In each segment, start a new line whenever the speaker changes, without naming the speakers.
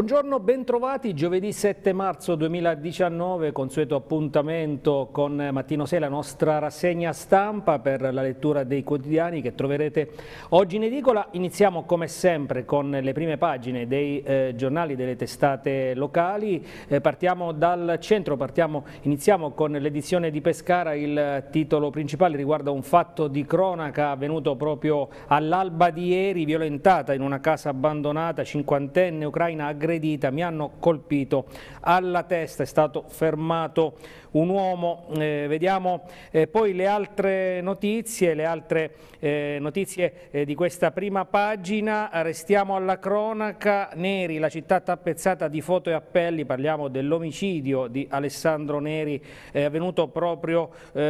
Buongiorno, bentrovati. Giovedì 7 marzo 2019, consueto appuntamento con Mattino 6, la nostra rassegna stampa per la lettura dei quotidiani che troverete oggi in edicola. Iniziamo come sempre con le prime pagine dei eh, giornali delle testate locali. Eh, partiamo dal centro, partiamo, iniziamo con l'edizione di Pescara. Il titolo principale riguarda un fatto di cronaca avvenuto proprio all'alba di ieri, violentata in una casa abbandonata, cinquantenne ucraina aggressiva aggredita, mi hanno colpito alla testa, è stato fermato un uomo. Eh, vediamo eh, poi le altre notizie, le altre eh, notizie eh, di questa prima pagina. Restiamo alla cronaca. Neri, la città tappezzata di foto e appelli. Parliamo dell'omicidio di Alessandro Neri eh, avvenuto proprio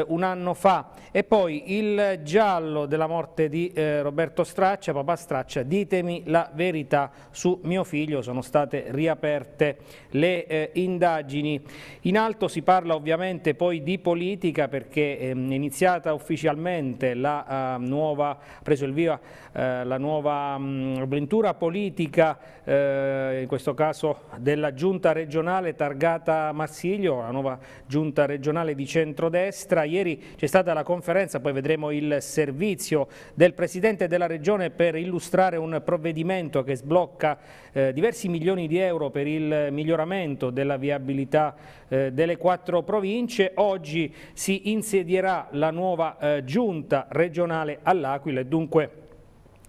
un anno fa. E poi il giallo della morte di Roberto Straccia, papà Straccia, ditemi la verità su mio figlio. Sono state riaperte le indagini. In alto si parla ovviamente ovviamente poi di politica perché ehm, è iniziata ufficialmente la uh, nuova, preso il via, uh, la nuova um, avventura politica, uh, in questo caso della giunta regionale targata Marsiglio, la nuova giunta regionale di centrodestra. Ieri c'è stata la conferenza, poi vedremo il servizio del Presidente della Regione per illustrare un provvedimento che sblocca diversi milioni di euro per il miglioramento della viabilità delle quattro province province. Oggi si insedierà la nuova eh, giunta regionale all'Aquila e dunque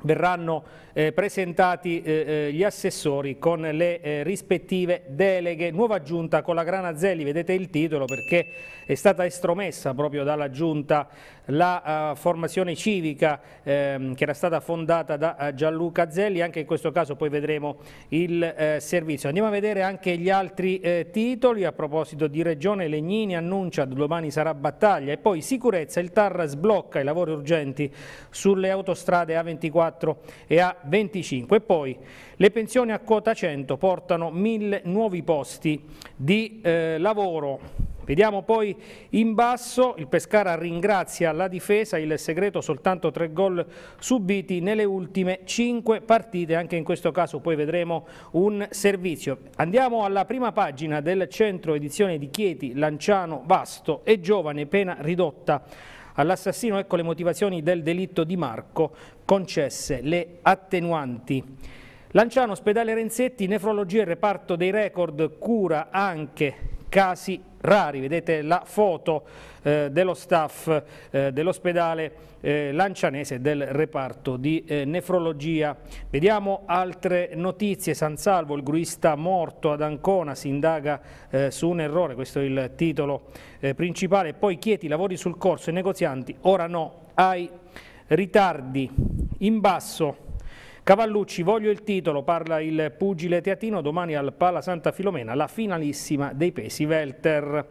verranno eh, presentati eh, eh, gli assessori con le eh, rispettive deleghe. Nuova giunta con la Grana Zelli, vedete il titolo perché è stata estromessa proprio dalla giunta la uh, formazione civica ehm, che era stata fondata da uh, Gianluca Zelli, anche in questo caso poi vedremo il uh, servizio. Andiamo a vedere anche gli altri titoli, a proposito di Regione Legnini annuncia domani sarà battaglia e poi sicurezza, il TAR sblocca i lavori urgenti sulle autostrade A24 24 e a 25. E poi le pensioni a quota 100 portano mille nuovi posti di eh, lavoro. Vediamo poi in basso, il Pescara ringrazia la difesa, il segreto soltanto tre gol subiti nelle ultime cinque partite, anche in questo caso poi vedremo un servizio. Andiamo alla prima pagina del centro edizione di Chieti, Lanciano, Vasto e Giovane, pena ridotta All'assassino ecco le motivazioni del delitto di Marco, concesse le attenuanti. Lanciano, ospedale Renzetti, nefrologia e reparto dei record cura anche casi rari, vedete la foto eh, dello staff eh, dell'ospedale eh, lancianese del reparto di eh, nefrologia. Vediamo altre notizie, San Salvo, il gruista morto ad Ancona, si indaga eh, su un errore, questo è il titolo eh, principale, poi Chieti, lavori sul corso, i negozianti, ora no, ai ritardi, in basso Cavallucci, voglio il titolo, parla il pugile teatino, domani al Pala Santa Filomena la finalissima dei pesi Velter.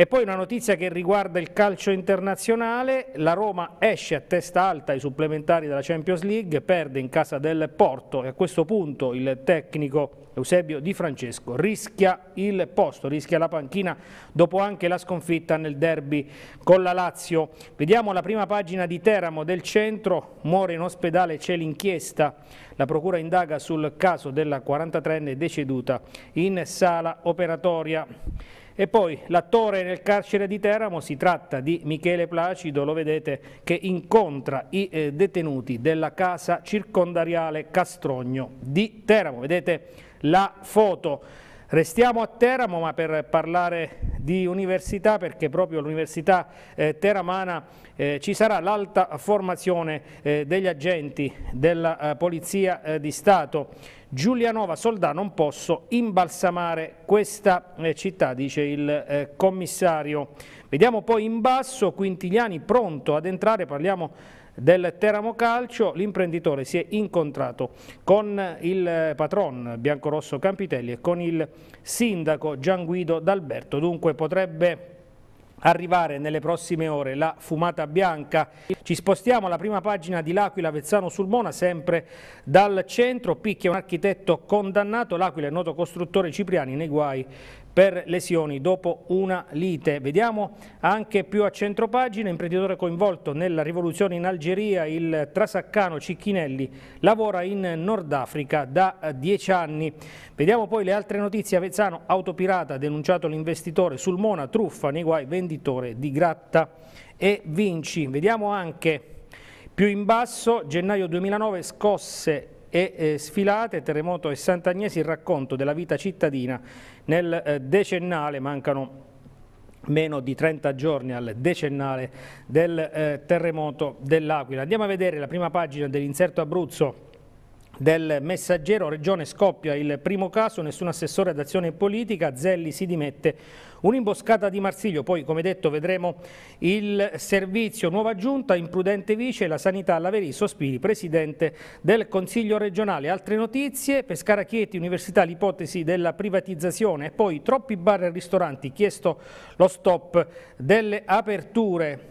E poi una notizia che riguarda il calcio internazionale, la Roma esce a testa alta ai supplementari della Champions League, perde in casa del Porto e a questo punto il tecnico Eusebio Di Francesco rischia il posto, rischia la panchina dopo anche la sconfitta nel derby con la Lazio. Vediamo la prima pagina di Teramo del centro, muore in ospedale, c'è l'inchiesta, la procura indaga sul caso della 43enne deceduta in sala operatoria. E poi l'attore nel carcere di Teramo, si tratta di Michele Placido, lo vedete, che incontra i eh, detenuti della casa circondariale Castrogno di Teramo. Vedete la foto. Restiamo a Teramo ma per parlare di università perché proprio l'università eh, Teramana eh, ci sarà l'alta formazione eh, degli agenti della eh, Polizia eh, di Stato. Giulianova Soldà non posso imbalsamare questa eh, città, dice il eh, commissario. Vediamo poi in basso Quintiliani pronto ad entrare, parliamo del Teramo Calcio, l'imprenditore si è incontrato con il eh, patron biancorosso Campitelli e con il sindaco Gianguido D'Alberto, dunque potrebbe arrivare nelle prossime ore la fumata bianca. Ci spostiamo alla prima pagina di L'Aquila Vezzano Sulmona, sempre dal centro. Picchia un architetto condannato. L'Aquila è noto costruttore Cipriani nei guai per lesioni dopo una lite. Vediamo anche più a centro pagina, imprenditore coinvolto nella rivoluzione in Algeria, il trasaccano Cicchinelli lavora in Nord Africa da eh, dieci anni. Vediamo poi le altre notizie, Avezzano, autopirata, denunciato l'investitore, Sulmona, truffa nei guai, venditore di Gratta e Vinci. Vediamo anche più in basso, gennaio 2009, scosse e eh, Sfilate, Terremoto e Sant'Agnese, il racconto della vita cittadina nel eh, decennale, mancano meno di 30 giorni al decennale del eh, terremoto dell'Aquila. Andiamo a vedere la prima pagina dell'inserto Abruzzo del messaggero Regione scoppia il primo caso, nessun assessore ad azione politica, Zelli si dimette, un'imboscata di Marsiglio, poi come detto vedremo il servizio, nuova giunta, imprudente vice, la sanità Laveri, Sospiri, presidente del Consiglio regionale. Altre notizie, Pescara Chieti, Università, l'ipotesi della privatizzazione, e poi troppi bar e ristoranti, chiesto lo stop delle aperture.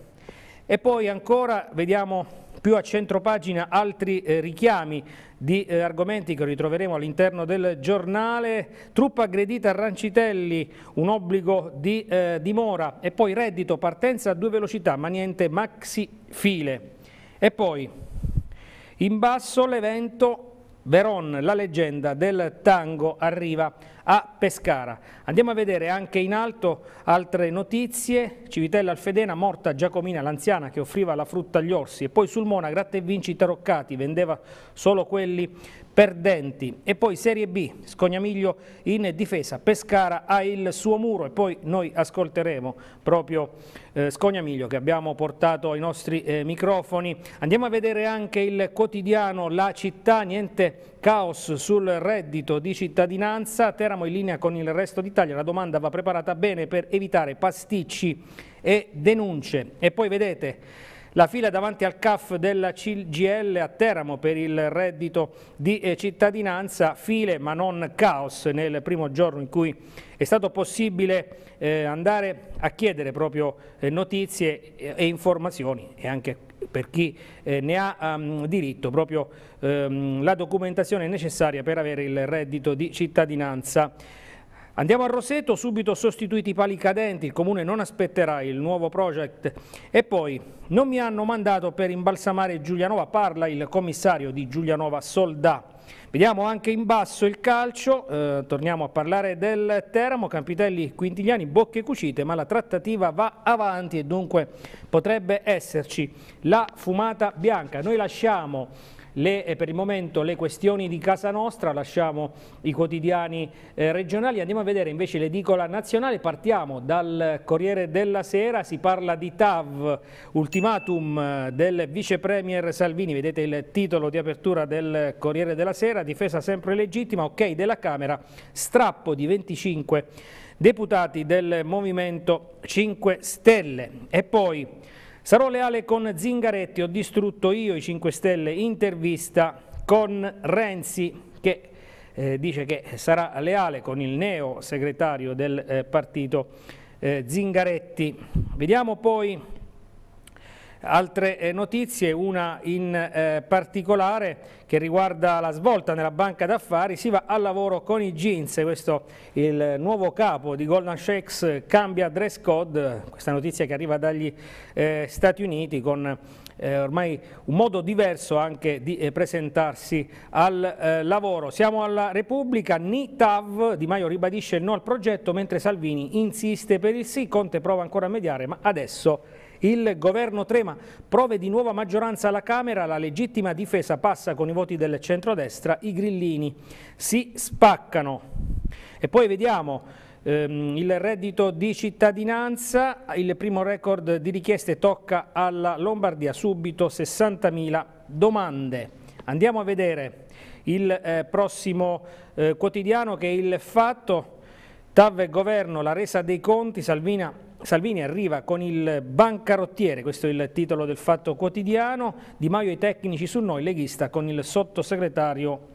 E poi ancora vediamo più a centro pagina altri eh, richiami di eh, argomenti che ritroveremo all'interno del giornale, truppa aggredita a Rancitelli, un obbligo di eh, dimora e poi reddito, partenza a due velocità, ma niente maxi file. E poi in basso l'evento Veron, la leggenda del tango arriva a Pescara. Andiamo a vedere anche in alto altre notizie, Civitella Alfedena, morta Giacomina l'anziana che offriva la frutta agli orsi e poi sul Sulmona Gratta e Vinci Taroccati, vendeva solo quelli perdenti e poi Serie B, Scognamiglio in difesa, Pescara ha il suo muro e poi noi ascolteremo proprio eh, Scognamiglio che abbiamo portato ai nostri eh, microfoni. Andiamo a vedere anche il quotidiano La Città, niente Caos sul reddito di cittadinanza, Teramo in linea con il resto d'Italia, la domanda va preparata bene per evitare pasticci e denunce. E poi vedete la fila davanti al CAF della CGL a Teramo per il reddito di eh, cittadinanza, file ma non caos nel primo giorno in cui è stato possibile eh, andare a chiedere proprio eh, notizie e informazioni e anche per chi eh, ne ha um, diritto, proprio um, la documentazione necessaria per avere il reddito di cittadinanza. Andiamo a Roseto, subito sostituiti i pali cadenti, il comune non aspetterà il nuovo project. E poi, non mi hanno mandato per imbalsamare Giulianova, parla il commissario di Giulianova Soldà. Vediamo anche in basso il calcio, eh, torniamo a parlare del Teramo, Campitelli Quintiliani, bocche cucite, ma la trattativa va avanti e dunque potrebbe esserci la fumata bianca. Noi lasciamo le, eh, per il momento le questioni di casa nostra, lasciamo i quotidiani eh, regionali, andiamo a vedere invece l'edicola nazionale, partiamo dal Corriere della Sera, si parla di TAV, ultimatum eh, del vice premier Salvini, vedete il titolo di apertura del Corriere della Sera, difesa sempre legittima, ok della Camera, strappo di 25 deputati del Movimento 5 Stelle e poi Sarò leale con Zingaretti, ho distrutto io i 5 Stelle, intervista con Renzi che eh, dice che sarà leale con il neo segretario del eh, partito eh, Zingaretti. Vediamo poi Altre eh, notizie, una in eh, particolare che riguarda la svolta nella banca d'affari, si va al lavoro con i jeans, questo il nuovo capo di Goldman Sachs cambia dress code, questa notizia che arriva dagli eh, Stati Uniti con ormai un modo diverso anche di presentarsi al lavoro. Siamo alla Repubblica, NITAV, Di Maio ribadisce no al progetto mentre Salvini insiste per il sì, Conte prova ancora a mediare ma adesso il governo trema, prove di nuova maggioranza alla Camera, la legittima difesa passa con i voti del centrodestra, i grillini si spaccano. E poi vediamo ehm, il reddito di cittadinanza, il primo record di richieste tocca alla Lombardia, subito 60.000 domande. Andiamo a vedere il eh, prossimo eh, quotidiano che è il fatto, TAV e governo, la resa dei conti, Salvina Salvini arriva con il bancarottiere, questo è il titolo del Fatto Quotidiano, Di Maio i tecnici su noi, leghista con il sottosegretario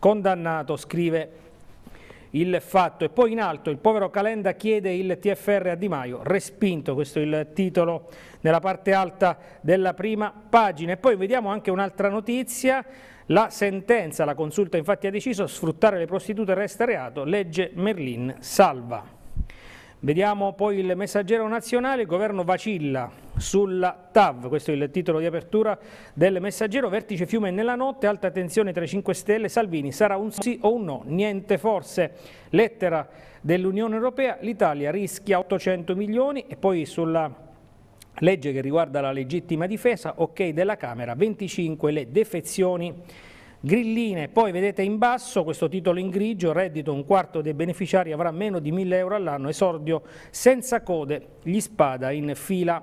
condannato, scrive il Fatto. E poi in alto il povero Calenda chiede il TFR a Di Maio, respinto, questo è il titolo nella parte alta della prima pagina. E poi vediamo anche un'altra notizia, la sentenza, la consulta infatti ha deciso sfruttare le prostitute resta reato, legge Merlin salva. Vediamo poi il messaggero nazionale, il governo vacilla sulla TAV, questo è il titolo di apertura del messaggero, vertice fiume nella notte, alta tensione tra i 5 Stelle, Salvini sarà un sì o un no, niente forse, lettera dell'Unione Europea, l'Italia rischia 800 milioni e poi sulla legge che riguarda la legittima difesa, ok della Camera, 25 le defezioni grilline. Poi vedete in basso questo titolo in grigio, reddito un quarto dei beneficiari avrà meno di 1000 euro all'anno, esordio senza code, gli spada in fila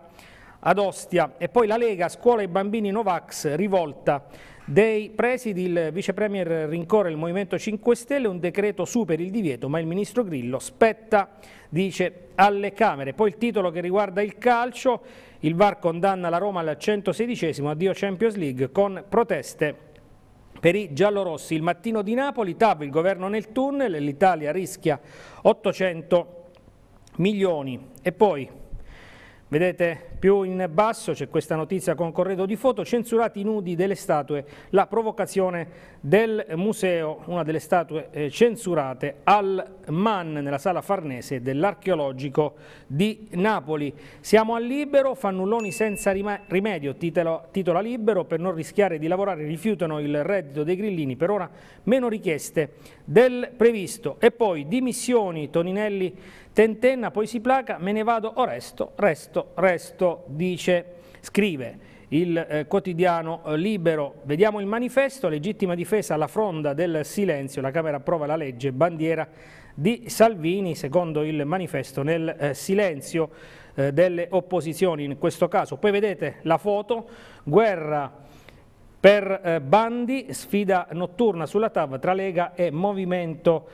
ad Ostia. E poi la Lega, scuola e bambini Novax, rivolta. Dei presidi il vicepremier rincorre il Movimento 5 Stelle, un decreto superi il divieto, ma il ministro Grillo spetta, dice, alle Camere. Poi il titolo che riguarda il calcio, il VAR condanna la Roma al 116esimo addio Champions League con proteste per i giallorossi, il mattino di Napoli, TAV, il governo nel tunnel, l'Italia rischia 800 milioni. E poi, vedete più in basso c'è questa notizia con corredo di foto, censurati i nudi delle statue, la provocazione del museo, una delle statue eh, censurate al MAN nella sala Farnese dell'archeologico di Napoli. Siamo al libero, fannulloni senza rimedio, titolo, titola libero, per non rischiare di lavorare rifiutano il reddito dei grillini, per ora meno richieste del previsto. E poi dimissioni, Toninelli tentenna, poi si placa, me ne vado o resto, resto, resto. Questo dice, scrive il eh, quotidiano eh, libero. Vediamo il manifesto, legittima difesa alla fronda del silenzio, la Camera approva la legge, bandiera di Salvini, secondo il manifesto nel eh, silenzio eh, delle opposizioni in questo caso. Poi vedete la foto, guerra per eh, Bandi, sfida notturna sulla TAV tra Lega e Movimento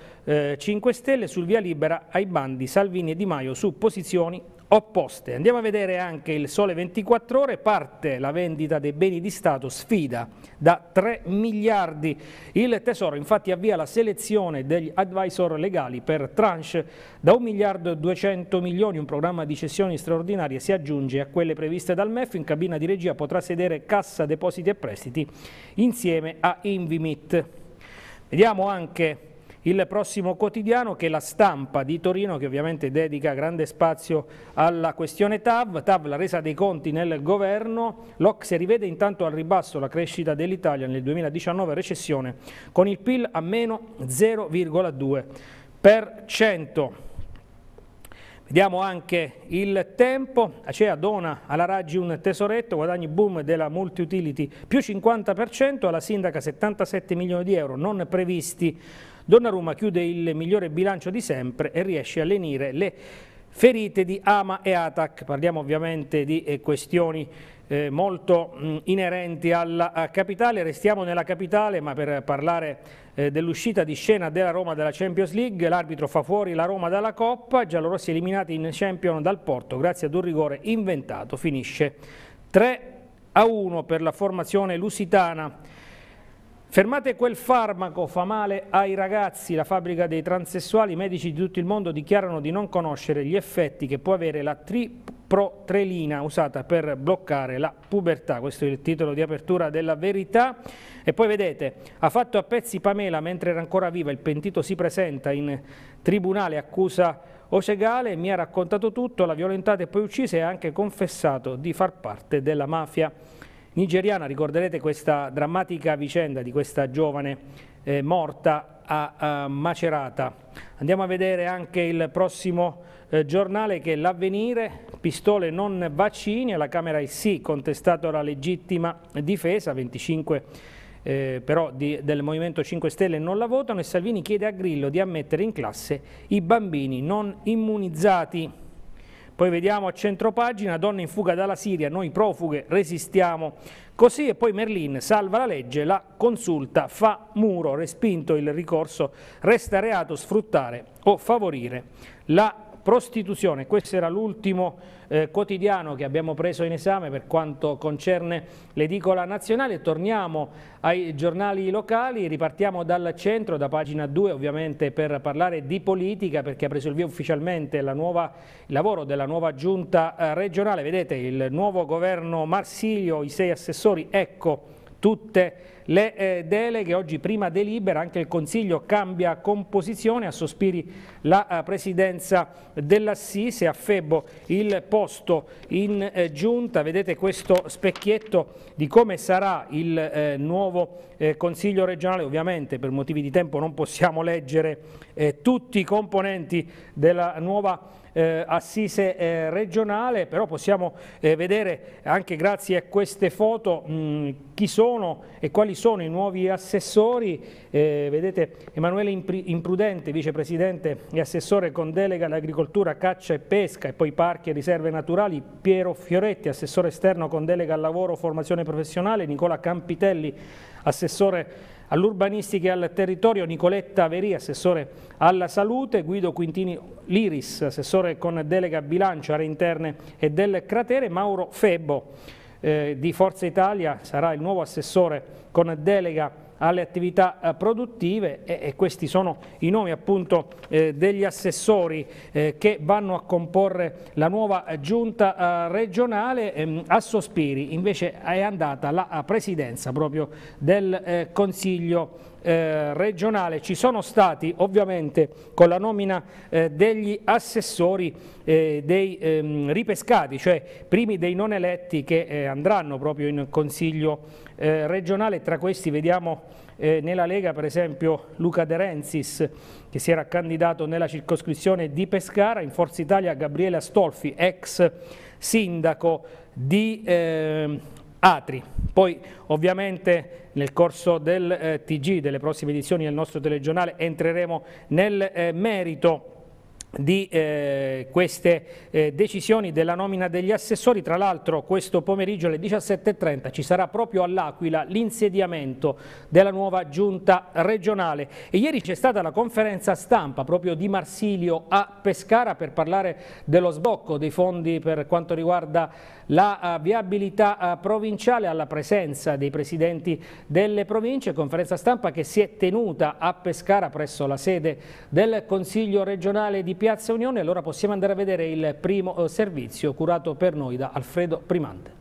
5 eh, Stelle, sul via libera ai bandi Salvini e Di Maio su posizioni opposte. Andiamo a vedere anche il Sole 24 Ore, parte la vendita dei beni di Stato, sfida da 3 miliardi. Il Tesoro infatti avvia la selezione degli advisor legali per tranche da 1 miliardo e 200 milioni, un programma di cessioni straordinarie si aggiunge a quelle previste dal MEF, in cabina di regia potrà sedere Cassa Depositi e Prestiti insieme a Invimit. Vediamo anche il prossimo quotidiano che è la stampa di Torino che ovviamente dedica grande spazio alla questione TAV, TAV la resa dei conti nel governo, l'Ox rivede intanto al ribasso la crescita dell'Italia nel 2019 recessione con il PIL a meno 0,2%. Vediamo anche il tempo, Acea dona alla Raggi un tesoretto, guadagni boom della multi-utility più 50%, alla sindaca 77 milioni di euro non previsti Donnarumma chiude il migliore bilancio di sempre e riesce a lenire le ferite di Ama e Atac. Parliamo ovviamente di eh, questioni eh, molto inerenti alla capitale. Restiamo nella capitale, ma per parlare eh, dell'uscita di scena della Roma dalla Champions League, l'arbitro fa fuori la Roma dalla Coppa, giallorossi eliminati in Champions dal Porto grazie ad un rigore inventato, finisce 3 a 1 per la formazione lusitana. Fermate quel farmaco, fa male ai ragazzi. La fabbrica dei transessuali, i medici di tutto il mondo dichiarano di non conoscere gli effetti che può avere la triprotrelina usata per bloccare la pubertà. Questo è il titolo di apertura della verità. E poi vedete, ha fatto a pezzi Pamela mentre era ancora viva. Il pentito si presenta in tribunale, accusa Ocegale, mi ha raccontato tutto, l'ha violentata e poi uccisa e ha anche confessato di far parte della mafia nigeriana. Ricorderete questa drammatica vicenda di questa giovane eh, morta a, a, Macerata. Andiamo a vedere anche il prossimo eh, giornale che è l'avvenire, pistole non vaccini, alla Camera è sì, contestato la legittima difesa, 25 eh, però di, del Movimento 5 Stelle non la votano e Salvini chiede a Grillo di ammettere in classe i bambini non immunizzati. Poi vediamo a centro pagina, donne in fuga dalla Siria, noi profughe resistiamo. Così e poi Merlin salva la legge, la consulta fa muro, respinto il ricorso, resta reato sfruttare o favorire la prostituzione. Questo era l'ultimo eh, quotidiano che abbiamo preso in esame per quanto concerne l'edicola nazionale. Torniamo ai giornali locali, ripartiamo dal centro, da pagina 2 ovviamente per parlare di politica perché ha preso il via ufficialmente la nuova, il lavoro della nuova giunta eh, regionale. Vedete il nuovo governo Marsilio, i sei assessori, ecco tutte le eh, deleghe. Oggi prima delibera anche il Consiglio cambia composizione, a Sospiri la eh, presidenza dell'Assise, a Febbo il posto in eh, giunta. Vedete questo specchietto di come sarà il eh, nuovo eh, Consiglio regionale. Ovviamente per motivi di tempo non possiamo leggere eh, tutti i componenti della nuova eh, assise eh, regionale, però possiamo eh, vedere anche grazie a queste foto mh, mm, chi sono e quali sono i nuovi assessori. Eh, vedete Emanuele Imprudente, vicepresidente e assessore con delega all'agricoltura, caccia e pesca e poi parchi e riserve naturali, Piero Fioretti, assessore esterno con delega al lavoro, formazione professionale, Nicola Campitelli, assessore all'urbanistica e al territorio Nicoletta Veri, assessore alla salute, Guido Quintini Liris, assessore con delega bilancio, aree interne e del cratere, Mauro Febbo eh, di Forza Italia sarà il nuovo assessore con delega alle attività eh, produttive e, questi sono i nomi appunto eh, degli assessori eh, che vanno a comporre la nuova giunta regionale ehm, a Sospiri invece è andata la presidenza proprio del Consiglio eh, regionale ci sono stati ovviamente con la nomina eh, degli assessori eh, dei ehm, ripescati, cioè primi dei non eletti che eh, andranno proprio in consiglio eh, regionale, tra questi vediamo eh, nella Lega per esempio Luca De Renzis che si era candidato nella circoscrizione di Pescara, in Forza Italia Gabriele Astolfi, ex sindaco di eh, Atri. Poi ovviamente nel corso del eh, TG, delle prossime edizioni del nostro telegiornale, entreremo nel eh, merito di eh, queste eh, decisioni della nomina degli assessori. Tra l'altro questo pomeriggio alle 17.30 ci sarà proprio all'Aquila l'insediamento della nuova giunta regionale. E ieri c'è stata la conferenza stampa proprio di Marsilio a Pescara per parlare dello sbocco dei fondi per quanto riguarda la uh, viabilità uh, provinciale alla presenza dei presidenti delle province. Conferenza stampa che si è tenuta a Pescara presso la sede del Consiglio regionale di Piazza Unione, allora possiamo andare a vedere il primo eh, servizio curato per noi da Alfredo Primante.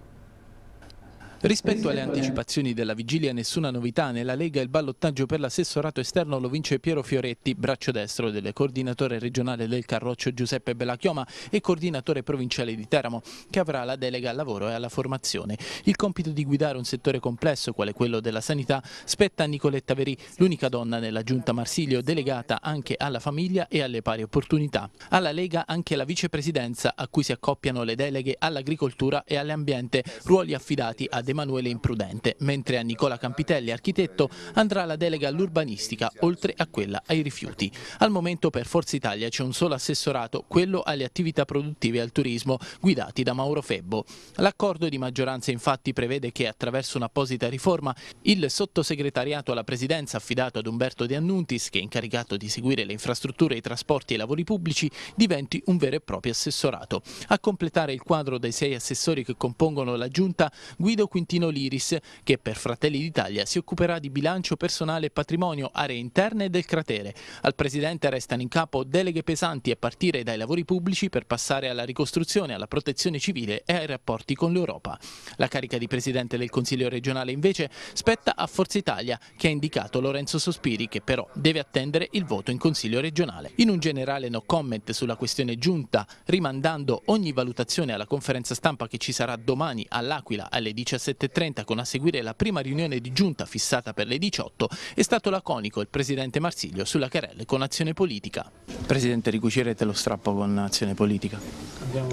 Rispetto alle eh, anticipazioni della vigilia nessuna novità, nella Lega il ballottaggio per l'assessorato esterno lo vince Piero Fioretti, braccio destro del coordinatore regionale del Carroccio Giuseppe Bellachioma e coordinatore provinciale di Teramo, che avrà la delega al lavoro e alla formazione. Il compito di guidare un settore complesso, quale quello della sanità, spetta a Nicoletta Verì, l'unica donna nella giunta Marsilio delegata anche alla famiglia e alle pari opportunità. Alla Lega anche la vicepresidenza, a cui si accoppiano le deleghe all'agricoltura e all'ambiente, ruoli affidati ad Emanuele Imprudente, mentre a Nicola Campitelli, architetto, andrà la delega all'urbanistica, oltre a quella ai rifiuti. Al momento per Forza Italia c'è un solo assessorato, quello alle attività produttive e al turismo, guidati da Mauro Febbo. L'accordo di maggioranza infatti prevede che attraverso un'apposita riforma il sottosegretariato alla presidenza affidato ad Umberto De Annuntis, che è incaricato di seguire le infrastrutture, i trasporti e i lavori pubblici, diventi un vero e proprio assessorato. A completare il quadro dei sei assessori che compongono la Giunta, Guido Quintana Quintino Liris, che per Fratelli d'Italia si occuperà di bilancio personale e patrimonio, aree interne del cratere. Al Presidente restano in capo deleghe pesanti a partire dai lavori pubblici per passare alla ricostruzione, alla protezione civile e ai rapporti con l'Europa. La carica di Presidente del Consiglio regionale invece spetta a Forza Italia, che ha indicato Lorenzo Sospiri, che però deve attendere il voto in Consiglio regionale. In un generale no comment sulla questione giunta, rimandando ogni valutazione alla conferenza stampa che ci sarà domani all'Aquila alle 17 17.30 con a seguire la prima riunione di giunta fissata per le 18 è stato laconico il presidente Marsiglio sulla querelle con azione politica. Presidente Ricucirete lo strappo con azione politica?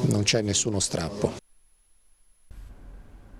Non c'è nessuno strappo.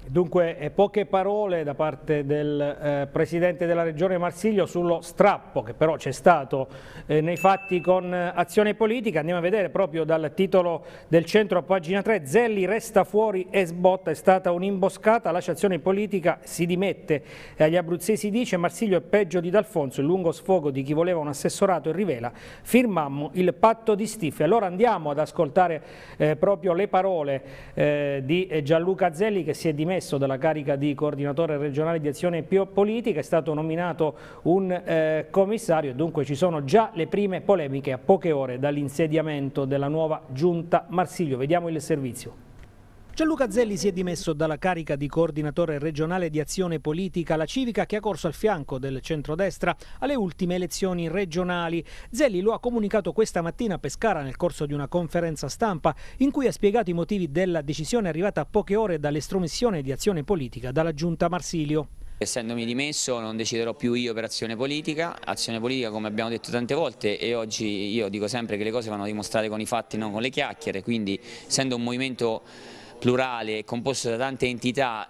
Dunque, eh, poche parole da parte del eh, Presidente della Regione Marsiglio sullo strappo che però c'è stato eh, nei fatti con eh, azione politica. Andiamo a vedere proprio dal titolo del centro a pagina 3. Zelli resta fuori e sbotta, è stata un'imboscata, lascia azione politica, si dimette. E agli abruzzesi dice Marsiglio è peggio di D'Alfonso, il lungo sfogo di chi voleva un assessorato e rivela firmammo il patto di Stiffi. Allora andiamo ad ascoltare eh, proprio le parole eh, di Gianluca Zelli che si è dimesso dimesso dalla carica di coordinatore regionale di azione politica, è stato nominato un eh, commissario e dunque ci sono già le prime polemiche a poche ore dall'insediamento della nuova giunta Marsiglio. Vediamo il servizio. Gianluca Zelli si è dimesso dalla carica di coordinatore regionale di azione politica La Civica che ha corso al fianco del centrodestra alle ultime elezioni regionali. Zelli lo ha comunicato questa mattina a Pescara nel corso di una conferenza stampa in cui ha spiegato i motivi della decisione arrivata a poche ore dall'estromissione di azione politica dalla giunta Marsilio.
Essendomi dimesso non deciderò più io per azione politica, azione politica come abbiamo detto tante volte e oggi io dico sempre che le cose vanno dimostrate con i fatti non con le chiacchiere, quindi essendo un movimento plurale composto da tante entità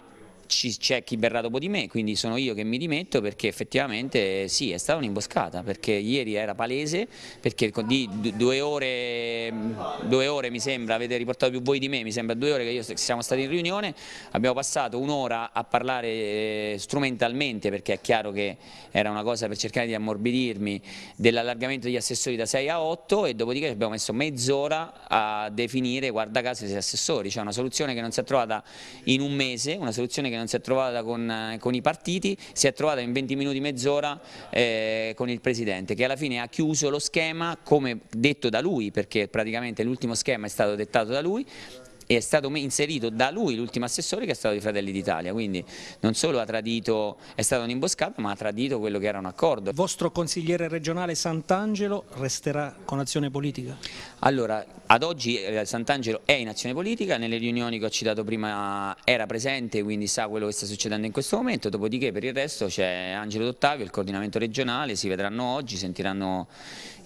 c'è chi verrà dopo di me, quindi sono io che mi dimetto perché effettivamente eh, sì, è stata un'imboscata, perché ieri era palese, perché di due ore, mm, due ore mi sembra, avete riportato più voi di me, mi sembra due ore che io, siamo stati in riunione, abbiamo passato un'ora a parlare eh, strumentalmente, perché è chiaro che era una cosa per cercare di ammorbidirmi, dell'allargamento degli assessori da 6 a 8 e dopodiché abbiamo messo mezz'ora a definire, guarda caso, gli assessori, cioè una soluzione che non si è trovata in un mese, una soluzione che non si è trovata con, eh, con i partiti, si è trovata in 20 minuti, mezz'ora eh, con il Presidente che alla fine ha chiuso lo schema come detto da lui perché praticamente l'ultimo schema è stato dettato da lui è stato inserito da lui l'ultimo assessore che è stato di Fratelli d'Italia, quindi non solo ha tradito, è stata un'imboscata ma ha tradito quello che era un accordo. Il
vostro consigliere regionale Sant'Angelo resterà con azione politica?
Allora, ad oggi eh, Sant'Angelo è in azione politica, nelle riunioni che ho citato prima era presente, quindi sa quello che sta succedendo in questo momento, dopodiché per il resto c'è Angelo D'Ottavio, il coordinamento regionale, si vedranno oggi, sentiranno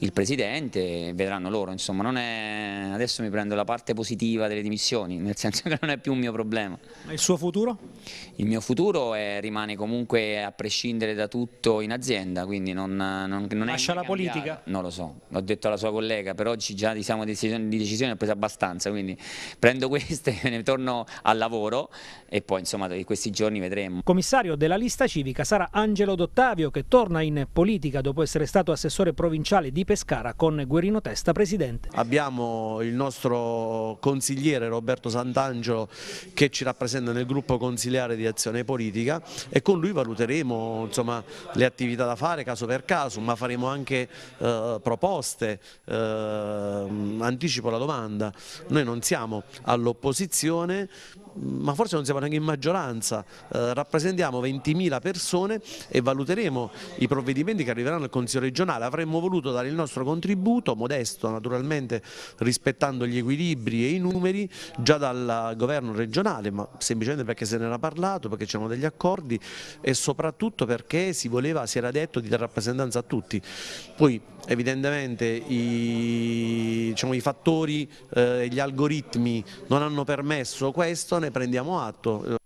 il Presidente, vedranno loro, insomma è... adesso mi prendo la parte positiva delle dimissioni, nel senso che non è più un mio problema. Ma il suo futuro? Il mio futuro è, rimane comunque a prescindere da tutto in azienda, quindi non, non, non Lascia la politica? Non lo so, l'ho detto alla sua collega, per oggi già diciamo, di decisioni ho preso abbastanza, quindi prendo queste e ne torno al lavoro e poi insomma in questi giorni vedremo.
Commissario della lista civica sarà Angelo Dottavio che torna in politica dopo essere stato assessore provinciale di Pescara con Guerino Testa presidente.
Abbiamo il nostro consigliere Roberto Sant'Angelo che ci rappresenta nel gruppo consigliare di azione politica e con lui valuteremo insomma, le attività da fare caso per caso ma faremo anche eh, proposte, eh, anticipo la domanda, noi non siamo all'opposizione ma forse non siamo neanche in maggioranza, eh, rappresentiamo 20.000 persone e valuteremo i provvedimenti che arriveranno al Consiglio regionale. Avremmo voluto dare il nostro contributo, modesto naturalmente, rispettando gli equilibri e i numeri, già dal governo regionale, ma semplicemente perché se n'era parlato, perché c'erano degli accordi e soprattutto perché si, voleva, si era detto di dare rappresentanza a tutti. Poi evidentemente i, diciamo, i fattori eh, e eh, gli algoritmi non hanno permesso questo, ne prendiamo
atto.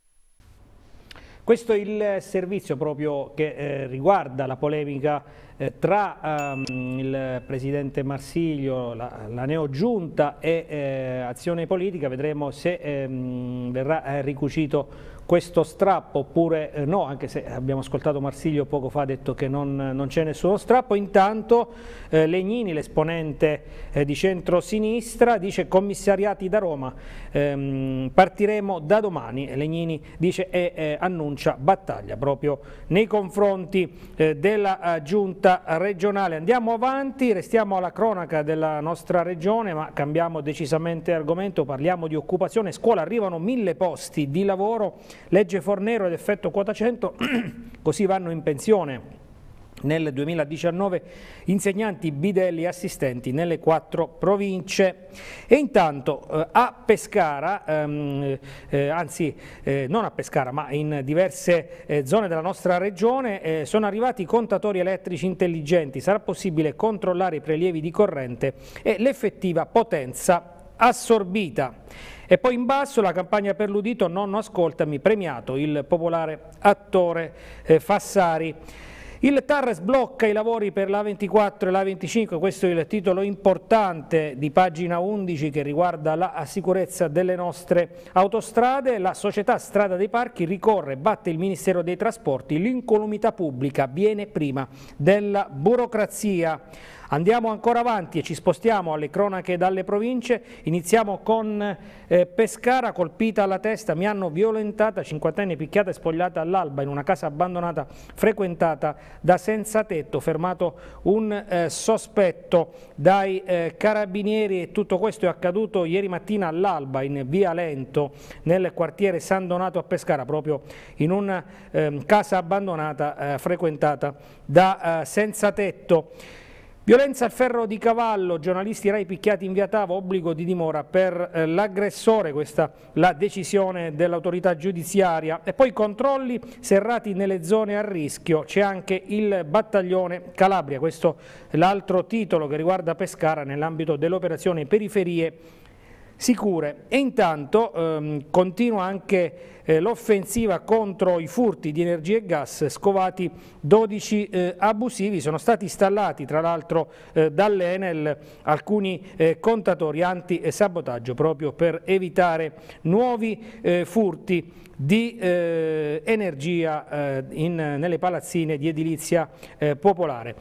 Questo è il servizio proprio che eh, riguarda la polemica eh, tra ehm, il presidente Marsiglio, la, la neogiunta e eh, azione politica, vedremo se ehm, verrà eh, ricucito questo strappo oppure eh, no, anche se abbiamo ascoltato Marsiglio poco fa ha detto che non, non c'è nessuno strappo, intanto eh, Legnini, l'esponente eh, di centro-sinistra, dice commissariati da Roma, ehm, partiremo da domani, Legnini dice e eh, annuncia battaglia proprio nei confronti eh, della eh, giunta regionale. Andiamo avanti, restiamo alla cronaca della nostra regione ma cambiamo decisamente argomento, parliamo di occupazione, scuola, arrivano mille posti di lavoro Legge Fornero ed effetto quota 100, così vanno in pensione nel 2019 insegnanti bidelli assistenti nelle quattro province e intanto eh, a Pescara, ehm, eh, anzi eh, non a Pescara ma in diverse eh, zone della nostra regione eh, sono arrivati contatori elettrici intelligenti, sarà possibile controllare i prelievi di corrente e l'effettiva potenza assorbita. E poi in basso la campagna per l'udito Nonno Ascoltami, premiato il popolare attore eh, Fassari. Il TAR sblocca i lavori per la 24 e la 25, questo è il titolo importante di pagina 11 che riguarda la sicurezza delle nostre autostrade. La società Strada dei Parchi ricorre, batte il Ministero dei Trasporti, l'incolumità pubblica viene prima della burocrazia. Andiamo ancora avanti e ci spostiamo alle cronache dalle province, iniziamo con eh, Pescara colpita alla testa, mi hanno violentata, cinquantenne picchiata e spogliata all'alba in una casa abbandonata frequentata da senza tetto, fermato un eh, sospetto dai eh, carabinieri e tutto questo è accaduto ieri mattina all'alba in via Lento nel quartiere San Donato a Pescara, proprio in una ehm, casa abbandonata eh, frequentata da eh, senza tetto. Violenza al ferro di cavallo, giornalisti Rai picchiati in via Tavo, obbligo di dimora per eh, l'aggressore, questa la decisione dell'autorità giudiziaria. E poi controlli serrati nelle zone a rischio, c'è anche il battaglione Calabria, questo è l'altro titolo che riguarda Pescara nell'ambito dell'operazione periferie sicure. E intanto ehm, continua anche eh, l'offensiva contro i furti di energia e gas, scovati 12 eh, abusivi, sono stati installati tra l'altro eh, dall'Enel alcuni eh, contatori anti-sabotaggio proprio per evitare nuovi eh, furti di eh, energia in, nelle palazzine di edilizia popolare.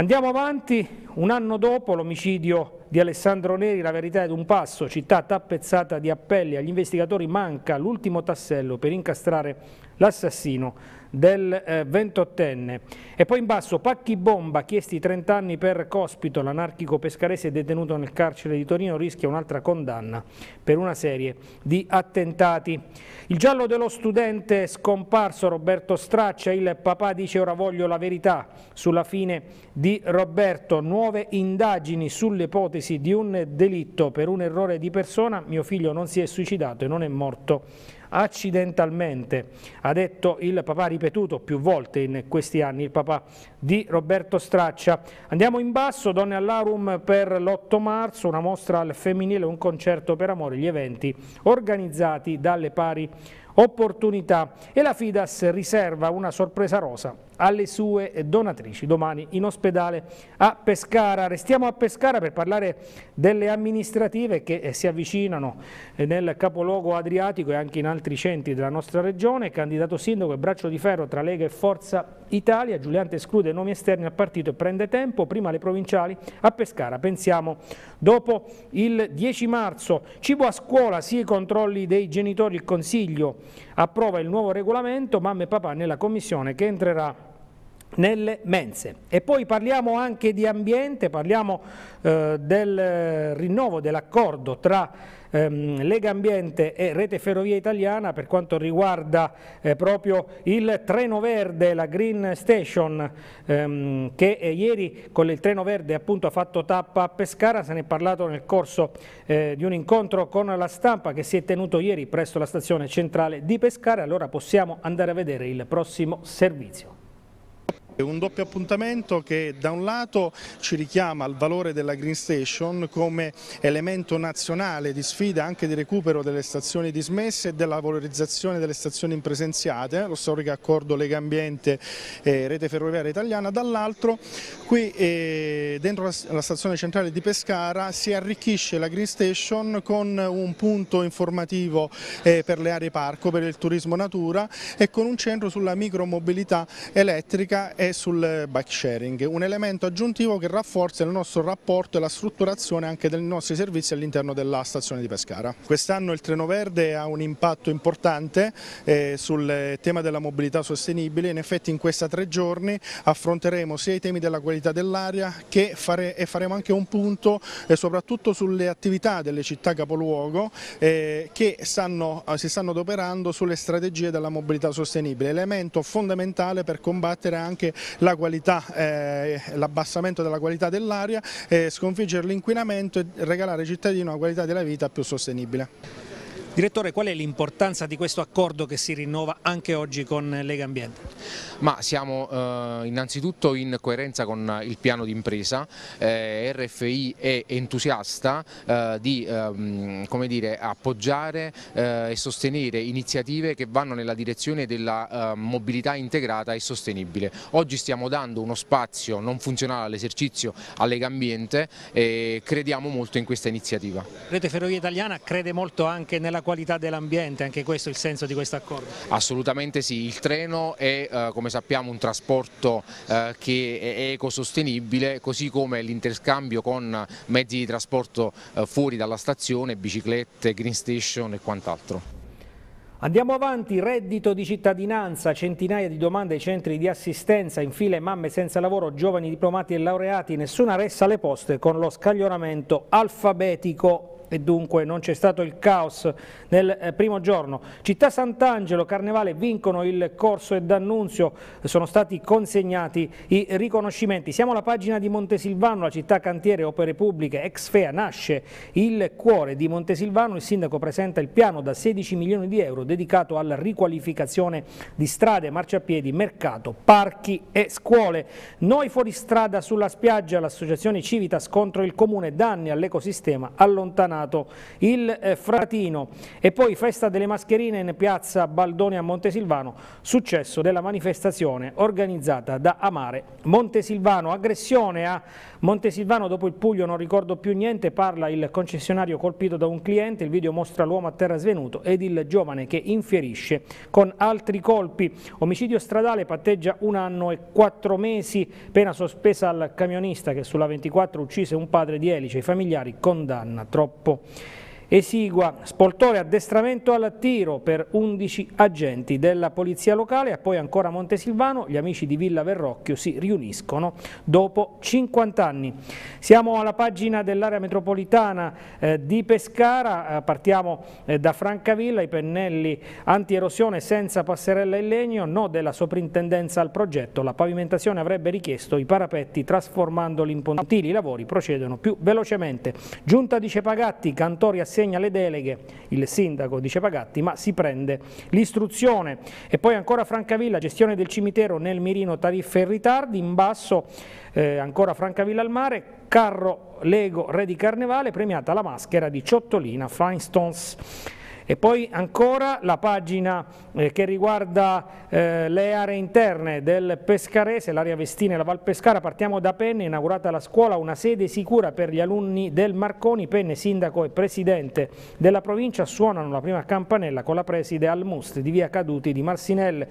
Andiamo avanti, un anno dopo l'omicidio di Alessandro Neri, la verità è un passo, città tappezzata di appelli, agli investigatori manca l'ultimo tassello per incastrare l'assassino del eh, ventottenne. E poi in basso pacchi bomba, chiesti 30 anni per Cospito, l'anarchico pescarese detenuto nel carcere di Torino rischia un'altra condanna per una serie di attentati. Il giallo dello studente scomparso Roberto Straccia, il papà dice ora voglio la verità sulla fine di Roberto, nuove indagini sull'ipotesi di un delitto per un errore di persona, mio figlio non si è suicidato e non è morto accidentalmente, ha detto il papà ripetuto più volte in questi anni, il papà di Roberto Straccia. Andiamo in basso, Donne all'Arum per l'8 marzo, una mostra al femminile, un concerto per amore, gli eventi organizzati dalle pari opportunità e la Fidas riserva una sorpresa rosa alle sue donatrici domani in ospedale a Pescara. Restiamo a Pescara per parlare delle amministrative che eh, si avvicinano eh, nel capoluogo adriatico e anche in altri centri della nostra regione. Candidato sindaco e braccio di ferro tra Lega e Forza Italia, Giuliante esclude nomi esterni al partito e prende tempo, prima le provinciali a Pescara. Pensiamo dopo il 10 marzo. Cibo a scuola, sì i controlli dei genitori, il Consiglio approva il nuovo regolamento, mamma e papà nella commissione che entrerà nelle mense. E poi parliamo anche di ambiente, parliamo eh, del rinnovo dell'accordo tra ehm, Lega Ambiente e Rete Ferrovia Italiana per quanto riguarda eh, proprio il treno verde, la Green Station ehm, che eh, ieri con il treno verde appunto ha fatto tappa a Pescara, se ne è parlato nel corso eh, di un incontro con la stampa che si è tenuto ieri presso la stazione centrale di Pescara, allora possiamo andare a vedere il prossimo servizio.
È
un doppio appuntamento che da un lato ci richiama al valore della Green Station come elemento nazionale di sfida anche di recupero delle stazioni dismesse e della valorizzazione delle stazioni impresenziate, lo storico accordo Lega Ambiente e Rete Ferroviaria Italiana, dall'altro qui eh, dentro la, stazione centrale di Pescara si arricchisce la Green Station con un punto informativo eh, per le aree parco, per il turismo natura e con un centro sulla micromobilità elettrica e sul bike sharing, un elemento aggiuntivo che rafforza il nostro rapporto e la strutturazione anche dei nostri servizi all'interno della stazione di Pescara. Quest'anno il Treno Verde ha un impatto importante eh, sul tema della mobilità sostenibile, in effetti in questi tre giorni affronteremo sia i temi della qualità dell'aria che fare, e faremo anche un punto eh, soprattutto sulle attività delle città capoluogo eh, che stanno, eh, si stanno adoperando sulle strategie della mobilità sostenibile, elemento fondamentale per combattere anche la eh, l'abbassamento della qualità dell'aria, eh, sconfiggere l'inquinamento e regalare ai cittadini una qualità della vita più sostenibile.
Direttore, qual è l'importanza di questo accordo che si rinnova anche oggi con Lega Ambiente? Ma siamo eh,
innanzitutto in coerenza con il piano d'impresa, eh, RFI è entusiasta eh, di ehm, dire, appoggiare eh, e sostenere iniziative che vanno nella direzione della eh, mobilità integrata e sostenibile. Oggi stiamo dando uno spazio non funzionale all'esercizio a Lega Ambiente e crediamo molto in questa iniziativa.
Rete Ferrovia Italiana crede molto anche nella qualità dell'ambiente, anche questo è il senso di questo accordo?
Assolutamente sì, il treno è eh, come sappiamo un trasporto eh, che è ecosostenibile così come l'interscambio con mezzi di trasporto eh, fuori dalla stazione, biciclette, green station e quant'altro.
Andiamo avanti, reddito di cittadinanza, centinaia di domande ai centri di assistenza, in file mamme senza lavoro, giovani diplomati e laureati, nessuna ressa alle poste con lo scaglionamento alfabetico e dunque non c'è stato il caos nel eh, primo giorno. Città Sant'Angelo, Carnevale vincono il corso e d'annunzio, sono stati consegnati i riconoscimenti. Siamo alla pagina di Montesilvano, la città cantiere, opere pubbliche, ex FEA, nasce il cuore di Montesilvano, il sindaco presenta il piano da 16 milioni di euro dedicato alla riqualificazione di strade, marciapiedi, mercato, parchi e scuole. Noi fuori strada sulla spiaggia, l'associazione Civitas contro il comune, danni all'ecosistema, allontanati Donato, il eh, Fratino e poi festa delle mascherine in piazza Baldoni a Montesilvano, successo della manifestazione organizzata da Amare Montesilvano. Aggressione a Montesilvano dopo il Puglio, non ricordo più niente, parla il concessionario colpito da un cliente, il video mostra l'uomo a terra svenuto ed il giovane che infierisce con altri colpi. Omicidio stradale patteggia un anno e quattro mesi, pena sospesa al camionista che sulla 24 uccise un padre di Elice, i familiari condanna troppo Cool. Esigua Spoltore addestramento al tiro per 11 agenti della polizia locale e poi ancora Montesilvano gli amici di Villa Verrocchio si riuniscono dopo 50 anni. Siamo alla pagina dell'area metropolitana eh, di Pescara, eh, partiamo eh, da Francavilla, i pennelli antierosione senza passerella in legno, no della soprintendenza al progetto, la pavimentazione avrebbe richiesto i parapetti trasformandoli in pontili, i lavori procedono più velocemente. Giunta di Cepagatti, cantori assegnati assegna le deleghe il sindaco, dice Pagatti, ma si prende l'istruzione. E poi ancora Francavilla, gestione del cimitero nel mirino, tariffe e ritardi, in basso eh, ancora Francavilla al mare, carro Lego Re di Carnevale, premiata la maschera di Ciottolina Flintstones. E poi ancora la pagina eh, che riguarda eh, le aree interne del Pescarese, l'area Vestina e la Val Pescara, partiamo da Penne, inaugurata la scuola, una sede sicura per gli alunni del Marconi, Penne, sindaco e presidente della provincia, suonano la prima campanella con la preside al Must di via Caduti di Marsinelle.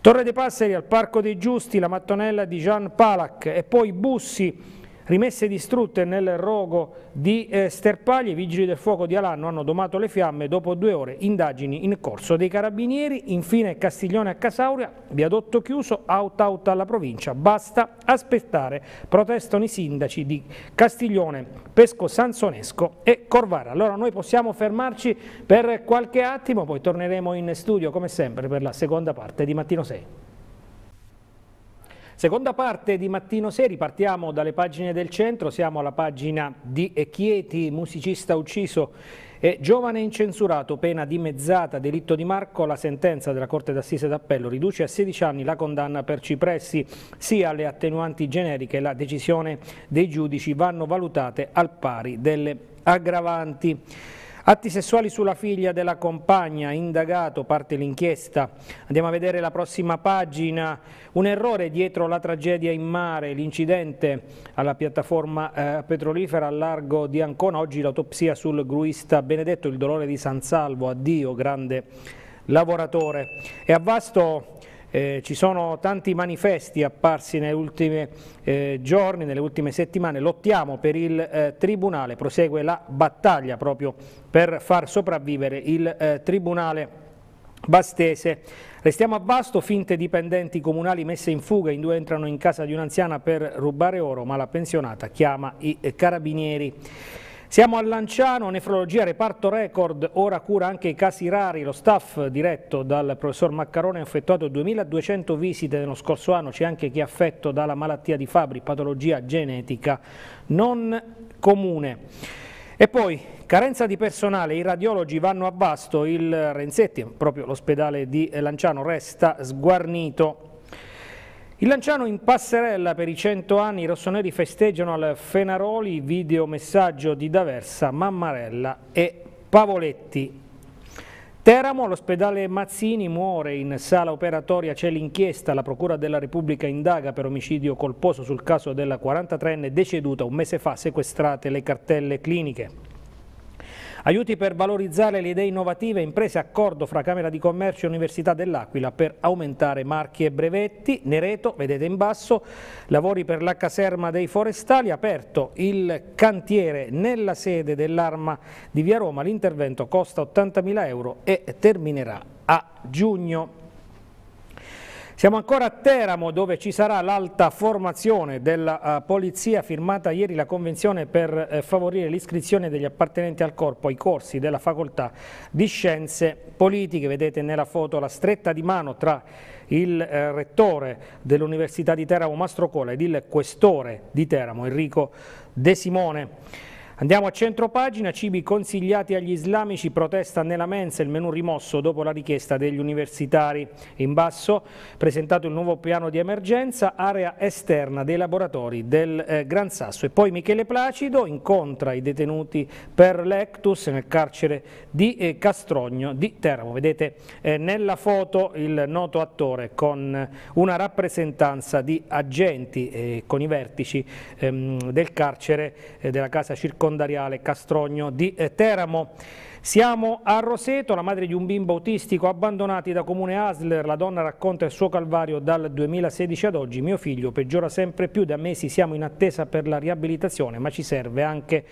Torre dei Passeri al Parco dei Giusti, la mattonella di Gian Palac e poi Bussi rimesse distrutte nel rogo di eh, Sterpaglia, i vigili del fuoco di Alanno hanno domato le fiamme dopo due ore, indagini in corso dei carabinieri, infine Castiglione a Casauria, viadotto chiuso, out out alla provincia, basta aspettare, protestano i sindaci di Castiglione, Pesco Sansonesco e Corvara. Allora noi possiamo fermarci per qualche attimo, poi torneremo in studio come sempre per la seconda parte di Mattino 6. Seconda parte di Mattino Seri, partiamo dalle pagine del centro, siamo alla pagina di Chieti, musicista ucciso e giovane incensurato, pena dimezzata, delitto di Marco, la sentenza della Corte d'Assise d'Appello riduce a 16 anni la condanna per cipressi, sia le attenuanti generiche la decisione dei giudici vanno valutate al pari delle aggravanti. Atti sessuali sulla figlia della compagna, indagato, parte l'inchiesta. Andiamo a vedere la prossima pagina. Un errore dietro la tragedia in mare, l'incidente alla piattaforma eh, petrolifera a largo di Ancona. Oggi l'autopsia sul gruista Benedetto, il dolore di San Salvo. Addio, grande lavoratore. E a Vasto eh, ci sono tanti manifesti apparsi negli ultimi eh, giorni, nelle ultime settimane, lottiamo per il eh, Tribunale, prosegue la battaglia proprio per far sopravvivere il eh, Tribunale Bastese. Restiamo a Basto, finte dipendenti comunali messe in fuga, in due entrano in casa di un'anziana per rubare oro, ma la pensionata chiama i eh, carabinieri. Siamo a Lanciano, nefrologia, reparto record, ora cura anche i casi rari. Lo staff diretto dal professor Maccarone ha effettuato 2200 visite nello scorso anno. C'è anche chi è affetto dalla malattia di Fabri, patologia genetica non comune. E poi carenza di personale, i radiologi vanno a basto, il Renzetti, proprio l'ospedale di Lanciano, resta sguarnito. Il Lanciano in passerella per i 100 anni, i rossoneri festeggiano al Fenaroli, videomessaggio di Daversa, Mammarella e Pavoletti. Teramo, l'ospedale Mazzini muore in sala operatoria, c'è l'inchiesta, la Procura della Repubblica indaga per omicidio colposo sul caso della 43enne deceduta un mese fa, sequestrate le cartelle cliniche. Aiuti per valorizzare le idee innovative, imprese, accordo fra Camera di Commercio e Università dell'Aquila per aumentare marchi e brevetti. Nereto, vedete in basso, lavori per la caserma dei forestali, aperto il cantiere nella sede dell'Arma di Via Roma. L'intervento costa 80.000 euro e terminerà a giugno. Siamo ancora a Teramo dove ci sarà l'alta formazione della eh, Polizia firmata ieri la convenzione per eh, favorire l'iscrizione degli appartenenti al corpo ai corsi della Facoltà di Scienze Politiche. Vedete nella foto la stretta di mano tra il eh, rettore dell'Università di Teramo Mastrocola ed il questore di Teramo Enrico De Simone. Andiamo a centro pagina, cibi consigliati agli islamici, protesta nella mensa, il menù rimosso dopo la richiesta degli universitari. In basso presentato il nuovo piano di emergenza, area esterna dei laboratori del eh, Gran Sasso. E poi Michele Placido incontra i detenuti per l'Ectus nel carcere di eh, Castrogno di Teramo. Vedete eh, nella foto il noto attore con una rappresentanza di agenti eh, con i vertici ehm, del carcere eh, della casa circolare circondariale Castrogno di eh, Teramo. Siamo a Roseto, la madre di un bimbo autistico abbandonati da comune Asler, la donna racconta il suo calvario dal 2016 ad oggi, mio figlio peggiora sempre più, da mesi siamo in attesa per la riabilitazione ma ci serve anche